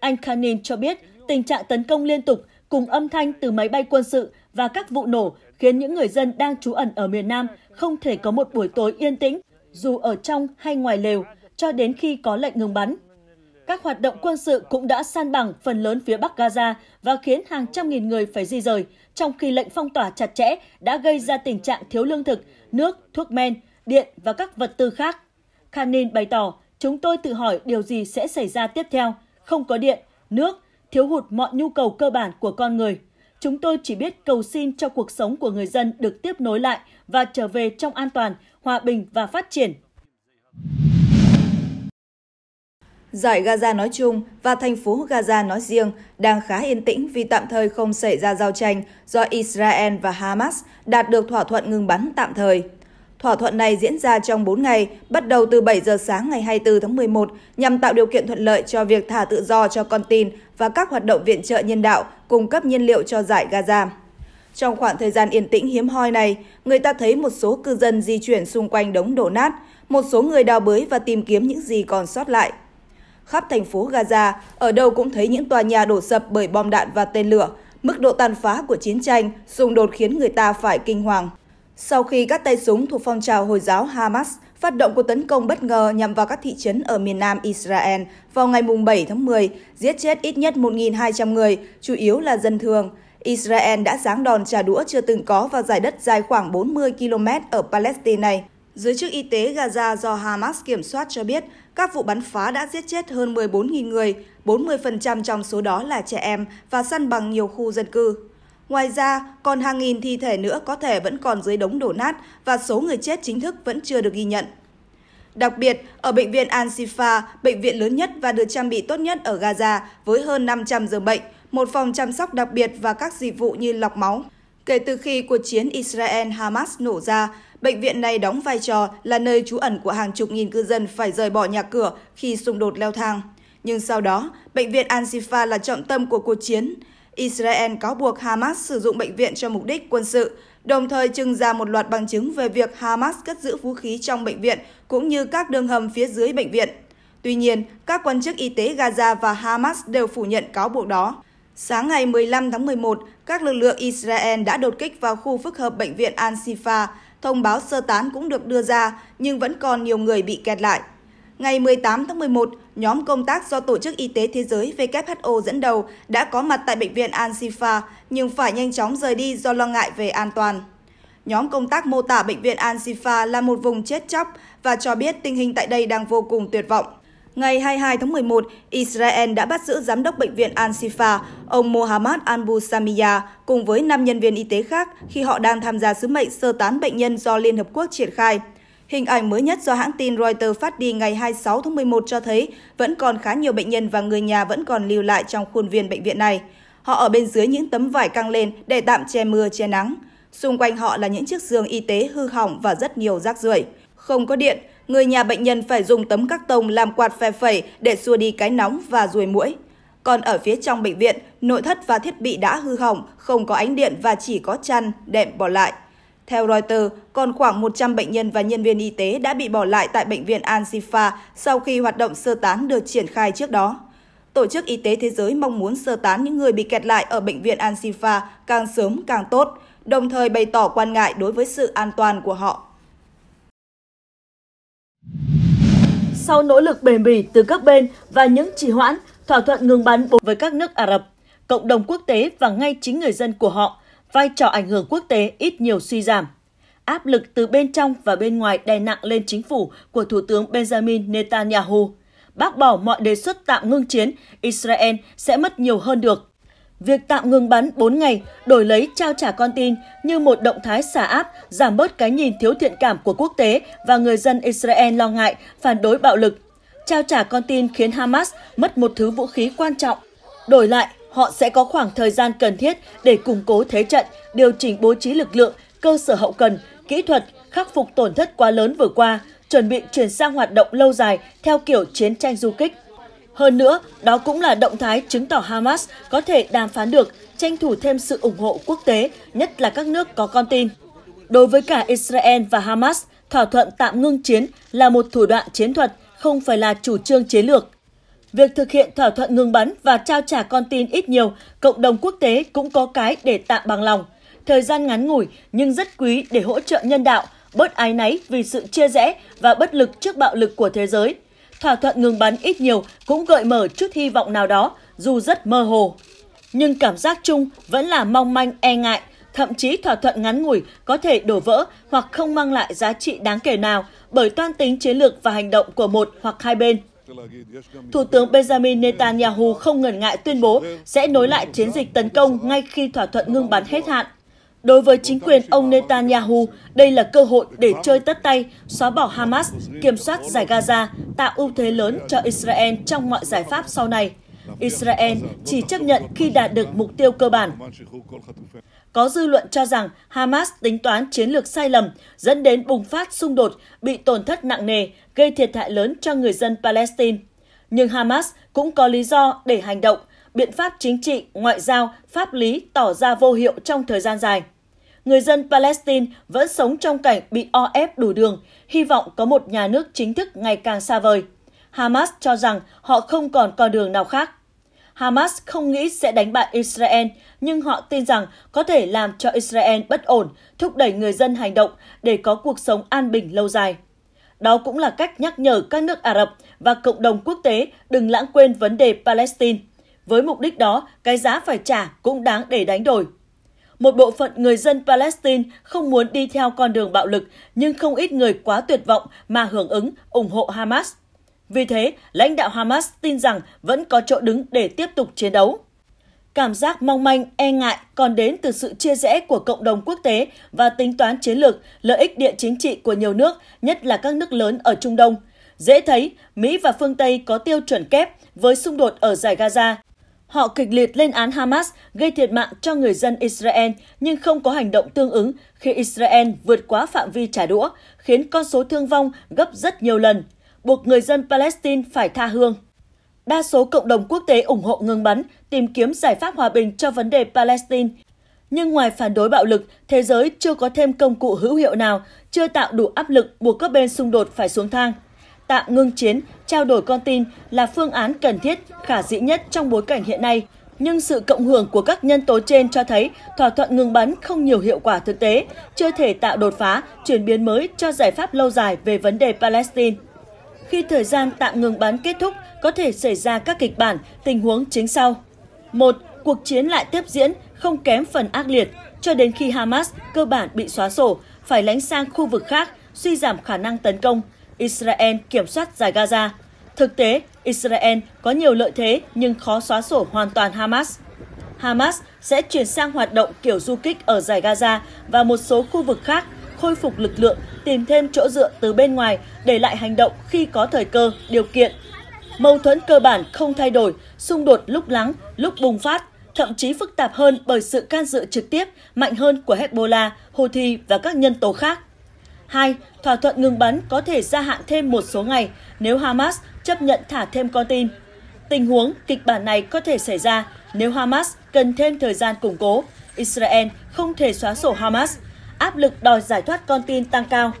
Anh Khanin cho biết tình trạng tấn công liên tục cùng âm thanh từ máy bay quân sự và các vụ nổ khiến những người dân đang trú ẩn ở miền Nam không thể có một buổi tối yên tĩnh dù ở trong hay ngoài lều, cho đến khi có lệnh ngừng bắn. Các hoạt động quân sự cũng đã san bằng phần lớn phía Bắc Gaza và khiến hàng trăm nghìn người phải di rời, trong khi lệnh phong tỏa chặt chẽ đã gây ra tình trạng thiếu lương thực, nước, thuốc men, điện và các vật tư khác. Khanin bày tỏ, chúng tôi tự hỏi điều gì sẽ xảy ra tiếp theo, không có điện, nước, thiếu hụt mọi nhu cầu cơ bản của con người. Chúng tôi chỉ biết cầu xin cho cuộc sống của người dân được tiếp nối lại và trở về trong an toàn hòa bình và phát triển. Giải Gaza nói chung và thành phố Gaza nói riêng đang khá yên tĩnh vì tạm thời không xảy ra giao tranh do Israel và Hamas đạt được thỏa thuận ngừng bắn tạm thời. Thỏa thuận này diễn ra trong 4 ngày, bắt đầu từ 7 giờ sáng ngày 24 tháng 11, nhằm tạo điều kiện thuận lợi cho việc thả tự do cho con tin và các hoạt động viện trợ nhân đạo, cung cấp nhiên liệu cho giải Gaza. Trong khoảng thời gian yên tĩnh hiếm hoi này, người ta thấy một số cư dân di chuyển xung quanh đống đổ nát, một số người đào bới và tìm kiếm những gì còn sót lại. Khắp thành phố Gaza, ở đâu cũng thấy những tòa nhà đổ sập bởi bom đạn và tên lửa. Mức độ tàn phá của chiến tranh, xung đột khiến người ta phải kinh hoàng. Sau khi các tay súng thuộc phong trào Hồi giáo Hamas phát động cuộc tấn công bất ngờ nhằm vào các thị trấn ở miền nam Israel vào ngày 7 tháng 10, giết chết ít nhất 1.200 người, chủ yếu là dân thường, Israel đã giáng đòn trả đũa chưa từng có vào giải đất dài khoảng 40 km ở Palestine này. Giới chức y tế Gaza do Hamas kiểm soát cho biết các vụ bắn phá đã giết chết hơn 14.000 người, 40% trong số đó là trẻ em và săn bằng nhiều khu dân cư. Ngoài ra, còn hàng nghìn thi thể nữa có thể vẫn còn dưới đống đổ nát và số người chết chính thức vẫn chưa được ghi nhận. Đặc biệt, ở bệnh viện Al-Shifa, bệnh viện lớn nhất và được trang bị tốt nhất ở Gaza với hơn 500 giường bệnh, một phòng chăm sóc đặc biệt và các dịch vụ như lọc máu. Kể từ khi cuộc chiến Israel-Hamas nổ ra, bệnh viện này đóng vai trò là nơi trú ẩn của hàng chục nghìn cư dân phải rời bỏ nhà cửa khi xung đột leo thang. Nhưng sau đó, bệnh viện Al-Shifa là trọng tâm của cuộc chiến. Israel cáo buộc Hamas sử dụng bệnh viện cho mục đích quân sự, đồng thời trưng ra một loạt bằng chứng về việc Hamas cất giữ vũ khí trong bệnh viện cũng như các đường hầm phía dưới bệnh viện. Tuy nhiên, các quan chức y tế Gaza và Hamas đều phủ nhận cáo buộc đó. Sáng ngày 15 tháng 11, các lực lượng Israel đã đột kích vào khu phức hợp bệnh viện Al-Shifa. Thông báo sơ tán cũng được đưa ra, nhưng vẫn còn nhiều người bị kẹt lại. Ngày 18 tháng 11, nhóm công tác do Tổ chức Y tế Thế giới WHO dẫn đầu đã có mặt tại bệnh viện Al-Shifa, nhưng phải nhanh chóng rời đi do lo ngại về an toàn. Nhóm công tác mô tả bệnh viện Al-Shifa là một vùng chết chóc và cho biết tình hình tại đây đang vô cùng tuyệt vọng ngày 22 tháng 11, Israel đã bắt giữ giám đốc bệnh viện Al-Shifa, ông Mohammad Anbu Samiya, cùng với 5 nhân viên y tế khác khi họ đang tham gia sứ mệnh sơ tán bệnh nhân do Liên Hợp Quốc triển khai. Hình ảnh mới nhất do hãng tin Reuters phát đi ngày 26 tháng 11 cho thấy vẫn còn khá nhiều bệnh nhân và người nhà vẫn còn lưu lại trong khuôn viên bệnh viện này. Họ ở bên dưới những tấm vải căng lên để tạm che mưa, che nắng. Xung quanh họ là những chiếc giường y tế hư hỏng và rất nhiều rác rưởi. Không có điện, người nhà bệnh nhân phải dùng tấm các tông làm quạt phe phẩy để xua đi cái nóng và ruồi muỗi. Còn ở phía trong bệnh viện, nội thất và thiết bị đã hư hỏng, không có ánh điện và chỉ có chăn, đệm bỏ lại. Theo Reuters, còn khoảng 100 bệnh nhân và nhân viên y tế đã bị bỏ lại tại bệnh viện Al-Shifa sau khi hoạt động sơ tán được triển khai trước đó. Tổ chức Y tế Thế giới mong muốn sơ tán những người bị kẹt lại ở bệnh viện Al-Shifa càng sớm càng tốt, đồng thời bày tỏ quan ngại đối với sự an toàn của họ. sau nỗ lực bền bỉ từ các bên và những trì hoãn, thỏa thuận ngừng bắn với các nước Ả Rập, cộng đồng quốc tế và ngay chính người dân của họ, vai trò ảnh hưởng quốc tế ít nhiều suy giảm. Áp lực từ bên trong và bên ngoài đè nặng lên chính phủ của Thủ tướng Benjamin Netanyahu. Bác bỏ mọi đề xuất tạm ngưng chiến, Israel sẽ mất nhiều hơn được. Việc tạm ngừng bắn 4 ngày đổi lấy trao trả con tin như một động thái xả áp, giảm bớt cái nhìn thiếu thiện cảm của quốc tế và người dân Israel lo ngại phản đối bạo lực. Trao trả con tin khiến Hamas mất một thứ vũ khí quan trọng. Đổi lại, họ sẽ có khoảng thời gian cần thiết để củng cố thế trận, điều chỉnh bố trí lực lượng, cơ sở hậu cần, kỹ thuật, khắc phục tổn thất quá lớn vừa qua, chuẩn bị chuyển sang hoạt động lâu dài theo kiểu chiến tranh du kích. Hơn nữa, đó cũng là động thái chứng tỏ Hamas có thể đàm phán được, tranh thủ thêm sự ủng hộ quốc tế, nhất là các nước có con tin. Đối với cả Israel và Hamas, thỏa thuận tạm ngưng chiến là một thủ đoạn chiến thuật, không phải là chủ trương chiến lược. Việc thực hiện thỏa thuận ngừng bắn và trao trả con tin ít nhiều, cộng đồng quốc tế cũng có cái để tạm bằng lòng. Thời gian ngắn ngủi nhưng rất quý để hỗ trợ nhân đạo, bớt ái náy vì sự chia rẽ và bất lực trước bạo lực của thế giới – thỏa thuận ngừng bắn ít nhiều cũng gợi mở chút hy vọng nào đó, dù rất mơ hồ. Nhưng cảm giác chung vẫn là mong manh e ngại, thậm chí thỏa thuận ngắn ngủi có thể đổ vỡ hoặc không mang lại giá trị đáng kể nào bởi toan tính chiến lược và hành động của một hoặc hai bên. Thủ tướng Benjamin Netanyahu không ngần ngại tuyên bố sẽ nối lại chiến dịch tấn công ngay khi thỏa thuận ngưng bắn hết hạn, Đối với chính quyền ông Netanyahu, đây là cơ hội để chơi tất tay, xóa bỏ Hamas, kiểm soát giải Gaza, tạo ưu thế lớn cho Israel trong mọi giải pháp sau này. Israel chỉ chấp nhận khi đạt được mục tiêu cơ bản. Có dư luận cho rằng Hamas tính toán chiến lược sai lầm, dẫn đến bùng phát xung đột, bị tổn thất nặng nề, gây thiệt hại lớn cho người dân Palestine. Nhưng Hamas cũng có lý do để hành động, biện pháp chính trị, ngoại giao, pháp lý tỏ ra vô hiệu trong thời gian dài người dân Palestine vẫn sống trong cảnh bị o ép đủ đường, hy vọng có một nhà nước chính thức ngày càng xa vời. Hamas cho rằng họ không còn con đường nào khác. Hamas không nghĩ sẽ đánh bại Israel, nhưng họ tin rằng có thể làm cho Israel bất ổn, thúc đẩy người dân hành động để có cuộc sống an bình lâu dài. Đó cũng là cách nhắc nhở các nước Ả Rập và cộng đồng quốc tế đừng lãng quên vấn đề Palestine. Với mục đích đó, cái giá phải trả cũng đáng để đánh đổi. Một bộ phận người dân Palestine không muốn đi theo con đường bạo lực, nhưng không ít người quá tuyệt vọng mà hưởng ứng, ủng hộ Hamas. Vì thế, lãnh đạo Hamas tin rằng vẫn có chỗ đứng để tiếp tục chiến đấu. Cảm giác mong manh, e ngại còn đến từ sự chia rẽ của cộng đồng quốc tế và tính toán chiến lược, lợi ích địa chính trị của nhiều nước, nhất là các nước lớn ở Trung Đông. Dễ thấy, Mỹ và phương Tây có tiêu chuẩn kép với xung đột ở giải Gaza, Họ kịch liệt lên án Hamas gây thiệt mạng cho người dân Israel nhưng không có hành động tương ứng khi Israel vượt quá phạm vi trả đũa, khiến con số thương vong gấp rất nhiều lần, buộc người dân Palestine phải tha hương. Đa số cộng đồng quốc tế ủng hộ ngừng bắn, tìm kiếm giải pháp hòa bình cho vấn đề Palestine. Nhưng ngoài phản đối bạo lực, thế giới chưa có thêm công cụ hữu hiệu nào, chưa tạo đủ áp lực buộc các bên xung đột phải xuống thang tạm ngưng chiến, trao đổi con tin là phương án cần thiết, khả dĩ nhất trong bối cảnh hiện nay. Nhưng sự cộng hưởng của các nhân tố trên cho thấy thỏa thuận ngừng bắn không nhiều hiệu quả thực tế, chưa thể tạo đột phá, chuyển biến mới cho giải pháp lâu dài về vấn đề Palestine. Khi thời gian tạm ngừng bắn kết thúc, có thể xảy ra các kịch bản, tình huống chính sau. một Cuộc chiến lại tiếp diễn, không kém phần ác liệt, cho đến khi Hamas cơ bản bị xóa sổ, phải lánh sang khu vực khác, suy giảm khả năng tấn công, Israel kiểm soát giải Gaza. Thực tế, Israel có nhiều lợi thế nhưng khó xóa sổ hoàn toàn Hamas. Hamas sẽ chuyển sang hoạt động kiểu du kích ở giải Gaza và một số khu vực khác, khôi phục lực lượng, tìm thêm chỗ dựa từ bên ngoài để lại hành động khi có thời cơ, điều kiện. Mâu thuẫn cơ bản không thay đổi, xung đột lúc lắng, lúc bùng phát, thậm chí phức tạp hơn bởi sự can dự trực tiếp, mạnh hơn của Hezbollah, Houthi và các nhân tố khác. 2. Thỏa thuận ngừng bắn có thể gia hạn thêm một số ngày nếu Hamas chấp nhận thả thêm con tin. Tình huống kịch bản này có thể xảy ra nếu Hamas cần thêm thời gian củng cố. Israel không thể xóa sổ Hamas. Áp lực đòi giải thoát con tin tăng cao.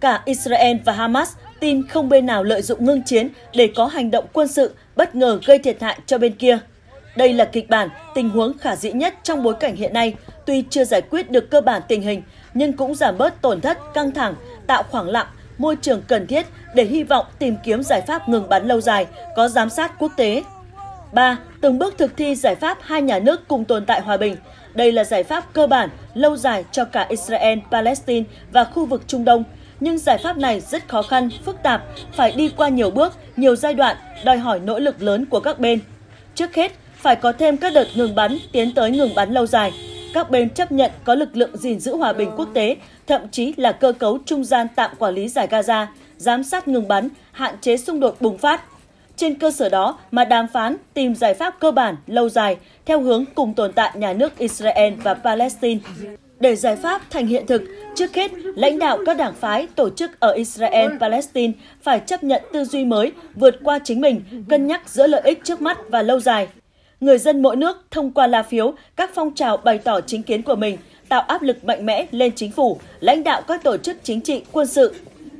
Cả Israel và Hamas tin không bên nào lợi dụng ngưng chiến để có hành động quân sự bất ngờ gây thiệt hại cho bên kia. Đây là kịch bản, tình huống khả dĩ nhất trong bối cảnh hiện nay, tuy chưa giải quyết được cơ bản tình hình, nhưng cũng giảm bớt tổn thất, căng thẳng, tạo khoảng lặng, môi trường cần thiết để hy vọng tìm kiếm giải pháp ngừng bắn lâu dài, có giám sát quốc tế. 3. Từng bước thực thi giải pháp hai nhà nước cùng tồn tại hòa bình. Đây là giải pháp cơ bản, lâu dài cho cả Israel, Palestine và khu vực Trung Đông. Nhưng giải pháp này rất khó khăn, phức tạp, phải đi qua nhiều bước, nhiều giai đoạn, đòi hỏi nỗ lực lớn của các bên. Trước hết, phải có thêm các đợt ngừng bắn, tiến tới ngừng bắn lâu dài các bên chấp nhận có lực lượng gìn giữ hòa bình quốc tế, thậm chí là cơ cấu trung gian tạm quản lý giải Gaza, giám sát ngừng bắn, hạn chế xung đột bùng phát. Trên cơ sở đó mà đàm phán tìm giải pháp cơ bản, lâu dài, theo hướng cùng tồn tại nhà nước Israel và Palestine. Để giải pháp thành hiện thực, trước hết, lãnh đạo các đảng phái, tổ chức ở Israel, Palestine phải chấp nhận tư duy mới, vượt qua chính mình, cân nhắc giữa lợi ích trước mắt và lâu dài – người dân mỗi nước thông qua la phiếu các phong trào bày tỏ chính kiến của mình, tạo áp lực mạnh mẽ lên chính phủ, lãnh đạo các tổ chức chính trị, quân sự.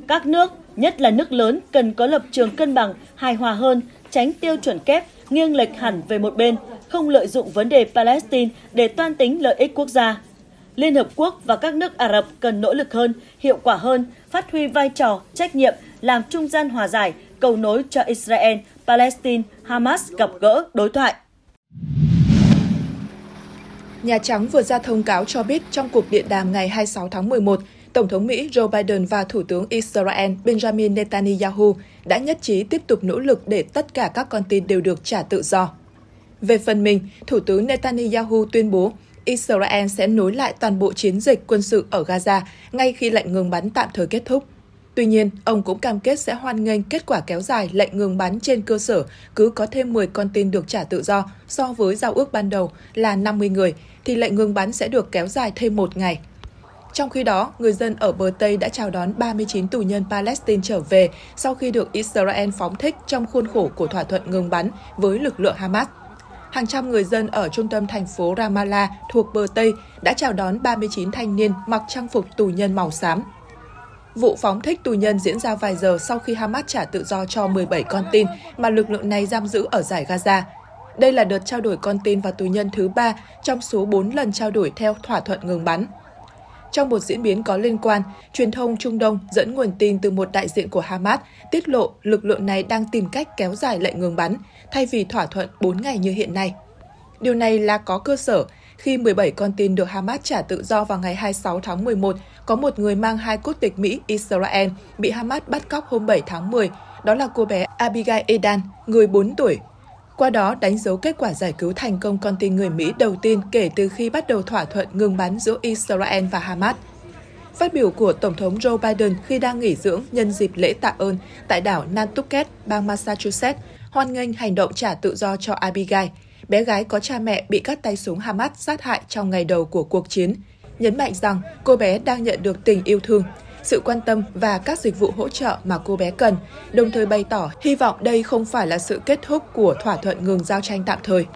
Các nước, nhất là nước lớn, cần có lập trường cân bằng, hài hòa hơn, tránh tiêu chuẩn kép, nghiêng lệch hẳn về một bên, không lợi dụng vấn đề Palestine để toan tính lợi ích quốc gia. Liên Hợp Quốc và các nước Ả Rập cần nỗ lực hơn, hiệu quả hơn, phát huy vai trò, trách nhiệm, làm trung gian hòa giải, cầu nối cho Israel, Palestine, Hamas gặp gỡ, đối thoại. Nhà Trắng vừa ra thông cáo cho biết trong cuộc điện đàm ngày 26 tháng 11, Tổng thống Mỹ Joe Biden và Thủ tướng Israel Benjamin Netanyahu đã nhất trí tiếp tục nỗ lực để tất cả các con tin đều được trả tự do. Về phần mình, Thủ tướng Netanyahu tuyên bố Israel sẽ nối lại toàn bộ chiến dịch quân sự ở Gaza ngay khi lệnh ngừng bắn tạm thời kết thúc. Tuy nhiên, ông cũng cam kết sẽ hoan nghênh kết quả kéo dài lệnh ngừng bắn trên cơ sở cứ có thêm 10 con tin được trả tự do so với giao ước ban đầu là 50 người, thì lệnh ngừng bắn sẽ được kéo dài thêm một ngày. Trong khi đó, người dân ở bờ Tây đã chào đón 39 tù nhân Palestine trở về sau khi được Israel phóng thích trong khuôn khổ của thỏa thuận ngừng bắn với lực lượng Hamas. Hàng trăm người dân ở trung tâm thành phố Ramallah thuộc bờ Tây đã chào đón 39 thanh niên mặc trang phục tù nhân màu xám Vụ phóng thích tù nhân diễn ra vài giờ sau khi Hamas trả tự do cho 17 con tin mà lực lượng này giam giữ ở giải Gaza. Đây là đợt trao đổi con tin và tù nhân thứ ba trong số 4 lần trao đổi theo thỏa thuận ngừng bắn. Trong một diễn biến có liên quan, truyền thông Trung Đông dẫn nguồn tin từ một đại diện của Hamas tiết lộ lực lượng này đang tìm cách kéo dài lệnh ngừng bắn thay vì thỏa thuận 4 ngày như hiện nay. Điều này là có cơ sở khi 17 con tin được Hamas trả tự do vào ngày 26 tháng 11, có một người mang hai quốc tịch Mỹ, Israel, bị Hamas bắt cóc hôm 7 tháng 10, đó là cô bé Abigail Edan, người 4 tuổi. Qua đó đánh dấu kết quả giải cứu thành công con tin người Mỹ đầu tiên kể từ khi bắt đầu thỏa thuận ngừng bắn giữa Israel và Hamas. Phát biểu của Tổng thống Joe Biden khi đang nghỉ dưỡng nhân dịp lễ tạ ơn tại đảo Nantucket, bang Massachusetts, hoan nghênh hành động trả tự do cho Abigail – bé gái có cha mẹ bị các tay súng Hamas sát hại trong ngày đầu của cuộc chiến, nhấn mạnh rằng cô bé đang nhận được tình yêu thương, sự quan tâm và các dịch vụ hỗ trợ mà cô bé cần, đồng thời bày tỏ hy vọng đây không phải là sự kết thúc của thỏa thuận ngừng giao tranh tạm thời.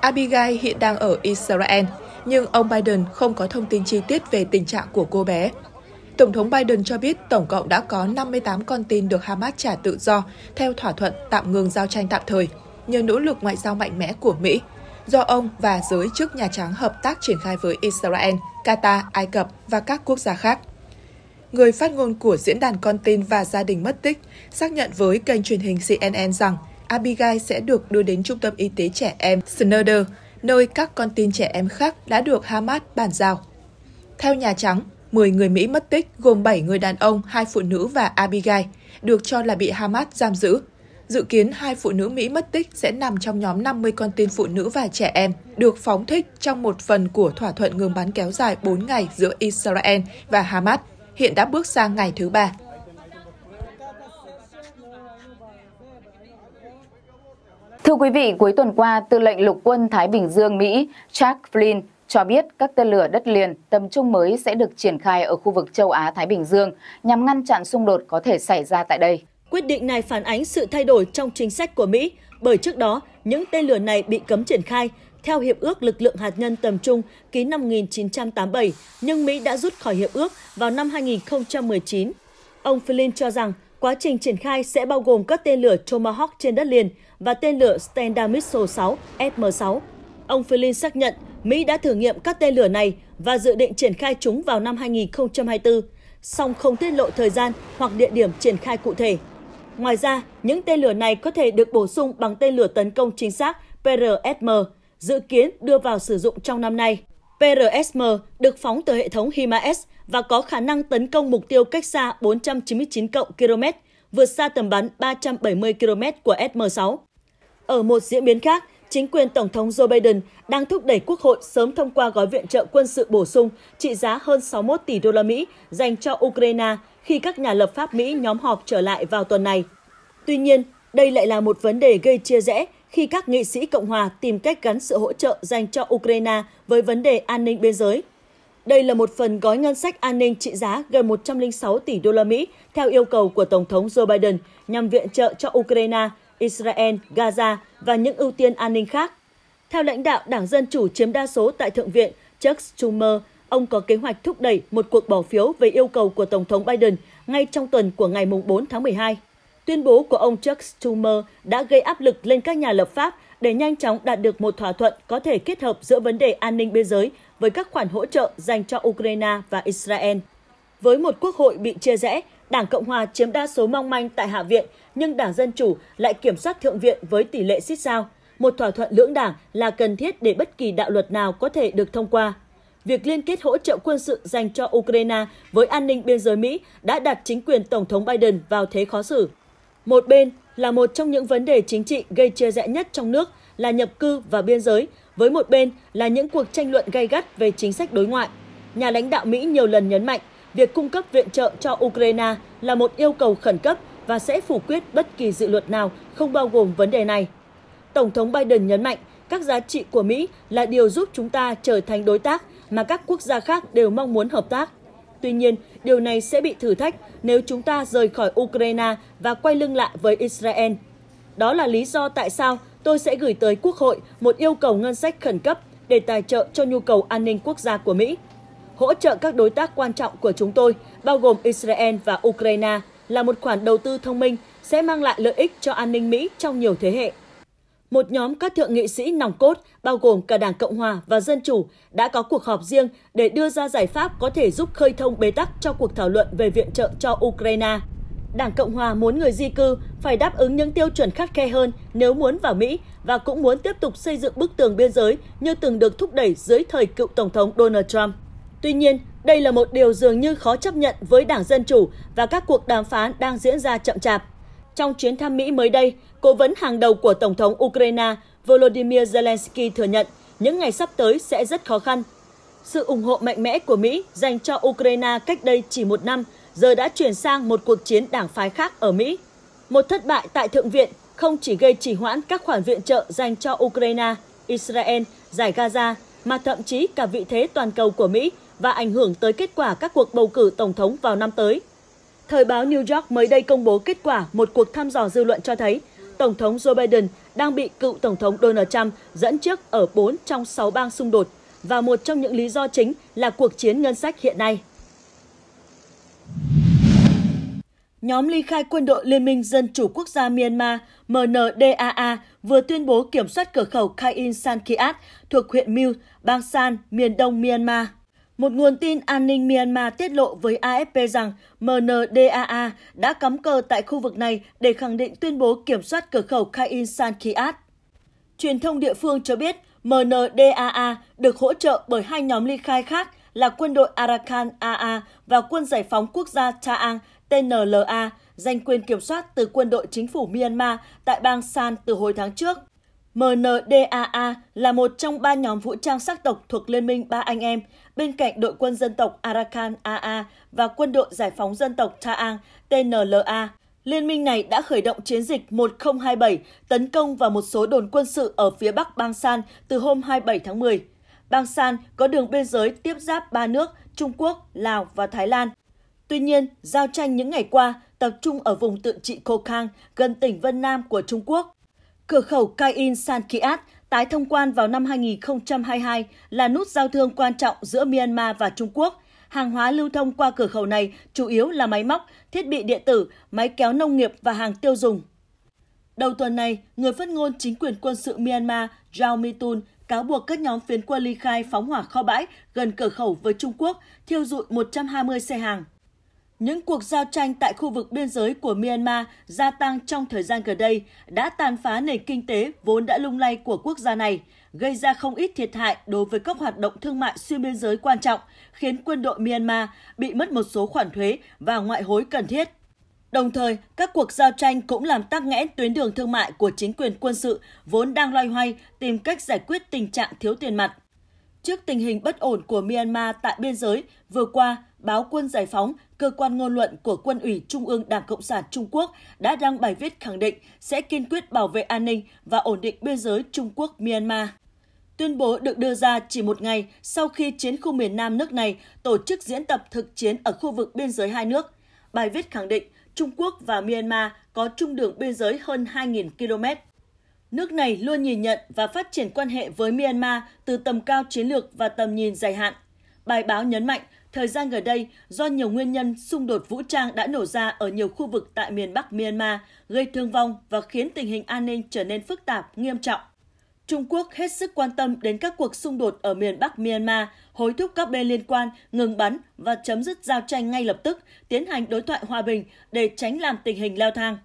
Abigail hiện đang ở Israel, nhưng ông Biden không có thông tin chi tiết về tình trạng của cô bé. Tổng thống Biden cho biết tổng cộng đã có 58 con tin được Hamas trả tự do theo thỏa thuận tạm ngừng giao tranh tạm thời nhờ nỗ lực ngoại giao mạnh mẽ của Mỹ, do ông và giới chức Nhà Trắng hợp tác triển khai với Israel, Qatar, Ai Cập và các quốc gia khác. Người phát ngôn của Diễn đàn Con tin và Gia đình mất tích xác nhận với kênh truyền hình CNN rằng Abigail sẽ được đưa đến Trung tâm Y tế Trẻ Em Snyder, nơi các con tin trẻ em khác đã được Hamas bàn giao. Theo Nhà Trắng, 10 người Mỹ mất tích gồm 7 người đàn ông, 2 phụ nữ và Abigail được cho là bị Hamas giam giữ Dự kiến hai phụ nữ Mỹ mất tích sẽ nằm trong nhóm 50 con tin phụ nữ và trẻ em được phóng thích trong một phần của thỏa thuận ngừng bắn kéo dài 4 ngày giữa Israel và Hamas, hiện đã bước sang ngày thứ ba. Thưa quý vị, cuối tuần qua, Tư lệnh Lục quân Thái Bình Dương Mỹ Chuck Flynn cho biết các tên lửa đất liền tầm trung mới sẽ được triển khai ở khu vực châu Á-Thái Bình Dương nhằm ngăn chặn xung đột có thể xảy ra tại đây. Quyết định này phản ánh sự thay đổi trong chính sách của Mỹ, bởi trước đó, những tên lửa này bị cấm triển khai theo Hiệp ước Lực lượng Hạt nhân tầm trung ký năm 1987, nhưng Mỹ đã rút khỏi Hiệp ước vào năm 2019. Ông Flynn cho rằng quá trình triển khai sẽ bao gồm các tên lửa Tomahawk trên đất liền và tên lửa Standard Missile 6 SM-6. Ông Flynn xác nhận Mỹ đã thử nghiệm các tên lửa này và dự định triển khai chúng vào năm 2024, song không tiết lộ thời gian hoặc địa điểm triển khai cụ thể. Ngoài ra, những tên lửa này có thể được bổ sung bằng tên lửa tấn công chính xác PRSM, dự kiến đưa vào sử dụng trong năm nay. PRSM được phóng từ hệ thống HIMARS và có khả năng tấn công mục tiêu cách xa 499 cộng km, vượt xa tầm bắn 370 km của SM-6. Ở một diễn biến khác, chính quyền Tổng thống Joe Biden đang thúc đẩy Quốc hội sớm thông qua gói viện trợ quân sự bổ sung trị giá hơn 61 tỷ đô la Mỹ dành cho Ukraine khi các nhà lập pháp Mỹ nhóm họp trở lại vào tuần này. Tuy nhiên, đây lại là một vấn đề gây chia rẽ khi các nghị sĩ Cộng hòa tìm cách gắn sự hỗ trợ dành cho Ukraine với vấn đề an ninh biên giới. Đây là một phần gói ngân sách an ninh trị giá gần 106 tỷ đô la Mỹ theo yêu cầu của Tổng thống Joe Biden nhằm viện trợ cho Ukraine, Israel, Gaza và những ưu tiên an ninh khác. Theo lãnh đạo Đảng Dân Chủ chiếm đa số tại Thượng viện Chuck Schumer, ông có kế hoạch thúc đẩy một cuộc bỏ phiếu về yêu cầu của Tổng thống Biden ngay trong tuần của ngày 4 tháng 12. Tuyên bố của ông Chuck Schumer đã gây áp lực lên các nhà lập pháp để nhanh chóng đạt được một thỏa thuận có thể kết hợp giữa vấn đề an ninh biên giới với các khoản hỗ trợ dành cho Ukraine và Israel. Với một quốc hội bị chia rẽ, Đảng Cộng hòa chiếm đa số mong manh tại Hạ viện, nhưng Đảng Dân chủ lại kiểm soát Thượng viện với tỷ lệ xít sao. Một thỏa thuận lưỡng đảng là cần thiết để bất kỳ đạo luật nào có thể được thông qua việc liên kết hỗ trợ quân sự dành cho Ukraine với an ninh biên giới Mỹ đã đặt chính quyền Tổng thống Biden vào thế khó xử. Một bên là một trong những vấn đề chính trị gây chia rẽ nhất trong nước là nhập cư và biên giới, với một bên là những cuộc tranh luận gay gắt về chính sách đối ngoại. Nhà lãnh đạo Mỹ nhiều lần nhấn mạnh việc cung cấp viện trợ cho Ukraine là một yêu cầu khẩn cấp và sẽ phủ quyết bất kỳ dự luật nào không bao gồm vấn đề này. Tổng thống Biden nhấn mạnh các giá trị của Mỹ là điều giúp chúng ta trở thành đối tác mà các quốc gia khác đều mong muốn hợp tác. Tuy nhiên, điều này sẽ bị thử thách nếu chúng ta rời khỏi Ukraine và quay lưng lại với Israel. Đó là lý do tại sao tôi sẽ gửi tới Quốc hội một yêu cầu ngân sách khẩn cấp để tài trợ cho nhu cầu an ninh quốc gia của Mỹ. Hỗ trợ các đối tác quan trọng của chúng tôi, bao gồm Israel và Ukraine, là một khoản đầu tư thông minh sẽ mang lại lợi ích cho an ninh Mỹ trong nhiều thế hệ một nhóm các thượng nghị sĩ nòng cốt, bao gồm cả Đảng Cộng Hòa và Dân Chủ, đã có cuộc họp riêng để đưa ra giải pháp có thể giúp khơi thông bế tắc cho cuộc thảo luận về viện trợ cho Ukraine. Đảng Cộng Hòa muốn người di cư phải đáp ứng những tiêu chuẩn khắt khe hơn nếu muốn vào Mỹ và cũng muốn tiếp tục xây dựng bức tường biên giới như từng được thúc đẩy dưới thời cựu Tổng thống Donald Trump. Tuy nhiên, đây là một điều dường như khó chấp nhận với Đảng Dân Chủ và các cuộc đàm phán đang diễn ra chậm chạp. Trong chuyến thăm Mỹ mới đây, cố vấn hàng đầu của Tổng thống Ukraine Volodymyr Zelensky thừa nhận những ngày sắp tới sẽ rất khó khăn. Sự ủng hộ mạnh mẽ của Mỹ dành cho Ukraine cách đây chỉ một năm giờ đã chuyển sang một cuộc chiến đảng phái khác ở Mỹ. Một thất bại tại Thượng viện không chỉ gây trì hoãn các khoản viện trợ dành cho Ukraine, Israel, giải Gaza, mà thậm chí cả vị thế toàn cầu của Mỹ và ảnh hưởng tới kết quả các cuộc bầu cử tổng thống vào năm tới. Thời báo New York mới đây công bố kết quả một cuộc thăm dò dư luận cho thấy Tổng thống Joe Biden đang bị cựu Tổng thống Donald Trump dẫn trước ở 4 trong 6 bang xung đột và một trong những lý do chính là cuộc chiến ngân sách hiện nay. Nhóm ly khai quân đội Liên minh Dân chủ Quốc gia Myanmar MNDAA vừa tuyên bố kiểm soát cửa khẩu Kain Sankiat thuộc huyện Miu, bang San, miền đông Myanmar. Một nguồn tin an ninh Myanmar tiết lộ với AFP rằng MNDAA đã cắm cờ tại khu vực này để khẳng định tuyên bố kiểm soát cửa khẩu Kain San Kiat. Truyền thông địa phương cho biết MNDAA được hỗ trợ bởi hai nhóm ly khai khác là quân đội Arakan AA và quân giải phóng quốc gia Taang TNLA giành quyền kiểm soát từ quân đội chính phủ Myanmar tại bang San từ hồi tháng trước. MNDAA là một trong ba nhóm vũ trang sắc tộc thuộc Liên minh Ba Anh Em, bên cạnh đội quân dân tộc Arakan AA và quân đội giải phóng dân tộc Taang TNLA. Liên minh này đã khởi động chiến dịch 1027 tấn công vào một số đồn quân sự ở phía bắc Bang San từ hôm 27 tháng 10. Bang San có đường biên giới tiếp giáp ba nước Trung Quốc, Lào và Thái Lan. Tuy nhiên, giao tranh những ngày qua tập trung ở vùng tự trị Kokang gần tỉnh Vân Nam của Trung Quốc. Cửa khẩu Kain San Kiat tái thông quan vào năm 2022 là nút giao thương quan trọng giữa Myanmar và Trung Quốc. Hàng hóa lưu thông qua cửa khẩu này chủ yếu là máy móc, thiết bị điện tử, máy kéo nông nghiệp và hàng tiêu dùng. Đầu tuần này, người phát ngôn chính quyền quân sự Myanmar Jao Mitun cáo buộc các nhóm phiến quân ly khai phóng hỏa kho bãi gần cửa khẩu với Trung Quốc, thiêu dụi 120 xe hàng. Những cuộc giao tranh tại khu vực biên giới của Myanmar gia tăng trong thời gian gần đây đã tàn phá nền kinh tế vốn đã lung lay của quốc gia này, gây ra không ít thiệt hại đối với các hoạt động thương mại xuyên biên giới quan trọng, khiến quân đội Myanmar bị mất một số khoản thuế và ngoại hối cần thiết. Đồng thời, các cuộc giao tranh cũng làm tắc nghẽn tuyến đường thương mại của chính quyền quân sự vốn đang loay hoay tìm cách giải quyết tình trạng thiếu tiền mặt. Trước tình hình bất ổn của Myanmar tại biên giới, vừa qua, báo Quân Giải Phóng cơ quan ngôn luận của Quân ủy Trung ương Đảng Cộng sản Trung Quốc đã đăng bài viết khẳng định sẽ kiên quyết bảo vệ an ninh và ổn định biên giới Trung Quốc-Myanmar. Tuyên bố được đưa ra chỉ một ngày sau khi chiến khu miền Nam nước này tổ chức diễn tập thực chiến ở khu vực biên giới hai nước. Bài viết khẳng định Trung Quốc và Myanmar có chung đường biên giới hơn 2.000 km. Nước này luôn nhìn nhận và phát triển quan hệ với Myanmar từ tầm cao chiến lược và tầm nhìn dài hạn. Bài báo nhấn mạnh Thời gian gần đây, do nhiều nguyên nhân xung đột vũ trang đã nổ ra ở nhiều khu vực tại miền Bắc Myanmar, gây thương vong và khiến tình hình an ninh trở nên phức tạp, nghiêm trọng. Trung Quốc hết sức quan tâm đến các cuộc xung đột ở miền Bắc Myanmar, hối thúc các bên liên quan ngừng bắn và chấm dứt giao tranh ngay lập tức, tiến hành đối thoại hòa bình để tránh làm tình hình leo thang.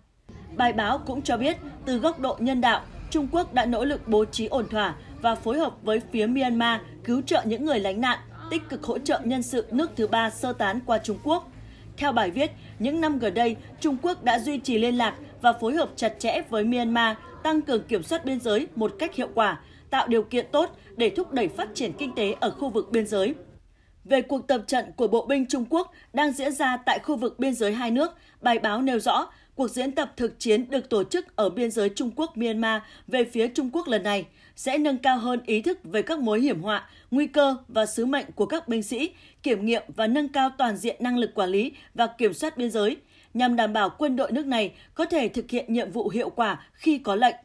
Bài báo cũng cho biết, từ góc độ nhân đạo, Trung Quốc đã nỗ lực bố trí ổn thỏa và phối hợp với phía Myanmar cứu trợ những người lánh nạn tích cực hỗ trợ nhân sự nước thứ ba sơ tán qua Trung Quốc. Theo bài viết, những năm gần đây, Trung Quốc đã duy trì liên lạc và phối hợp chặt chẽ với Myanmar, tăng cường kiểm soát biên giới một cách hiệu quả, tạo điều kiện tốt để thúc đẩy phát triển kinh tế ở khu vực biên giới. Về cuộc tập trận của bộ binh Trung Quốc đang diễn ra tại khu vực biên giới hai nước, bài báo nêu rõ cuộc diễn tập thực chiến được tổ chức ở biên giới Trung Quốc Myanmar về phía Trung Quốc lần này – sẽ nâng cao hơn ý thức về các mối hiểm họa, nguy cơ và sứ mệnh của các binh sĩ, kiểm nghiệm và nâng cao toàn diện năng lực quản lý và kiểm soát biên giới, nhằm đảm bảo quân đội nước này có thể thực hiện nhiệm vụ hiệu quả khi có lệnh.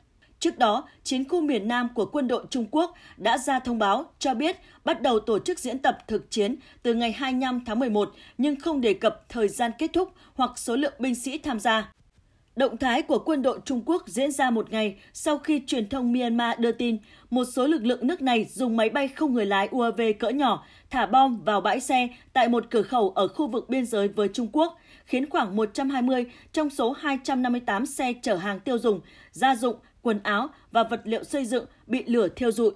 Trước đó, chiến khu miền Nam của quân đội Trung Quốc đã ra thông báo cho biết bắt đầu tổ chức diễn tập thực chiến từ ngày 25 tháng 11 nhưng không đề cập thời gian kết thúc hoặc số lượng binh sĩ tham gia. Động thái của quân đội Trung Quốc diễn ra một ngày sau khi truyền thông Myanmar đưa tin một số lực lượng nước này dùng máy bay không người lái UAV cỡ nhỏ thả bom vào bãi xe tại một cửa khẩu ở khu vực biên giới với Trung Quốc, khiến khoảng 120 trong số 258 xe chở hàng tiêu dùng, gia dụng, quần áo và vật liệu xây dựng bị lửa thiêu rụi.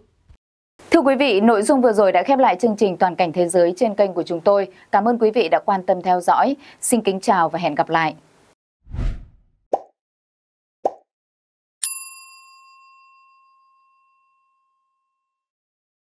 Thưa quý vị, nội dung vừa rồi đã khép lại chương trình Toàn cảnh Thế giới trên kênh của chúng tôi. Cảm ơn quý vị đã quan tâm theo dõi. Xin kính chào và hẹn gặp lại.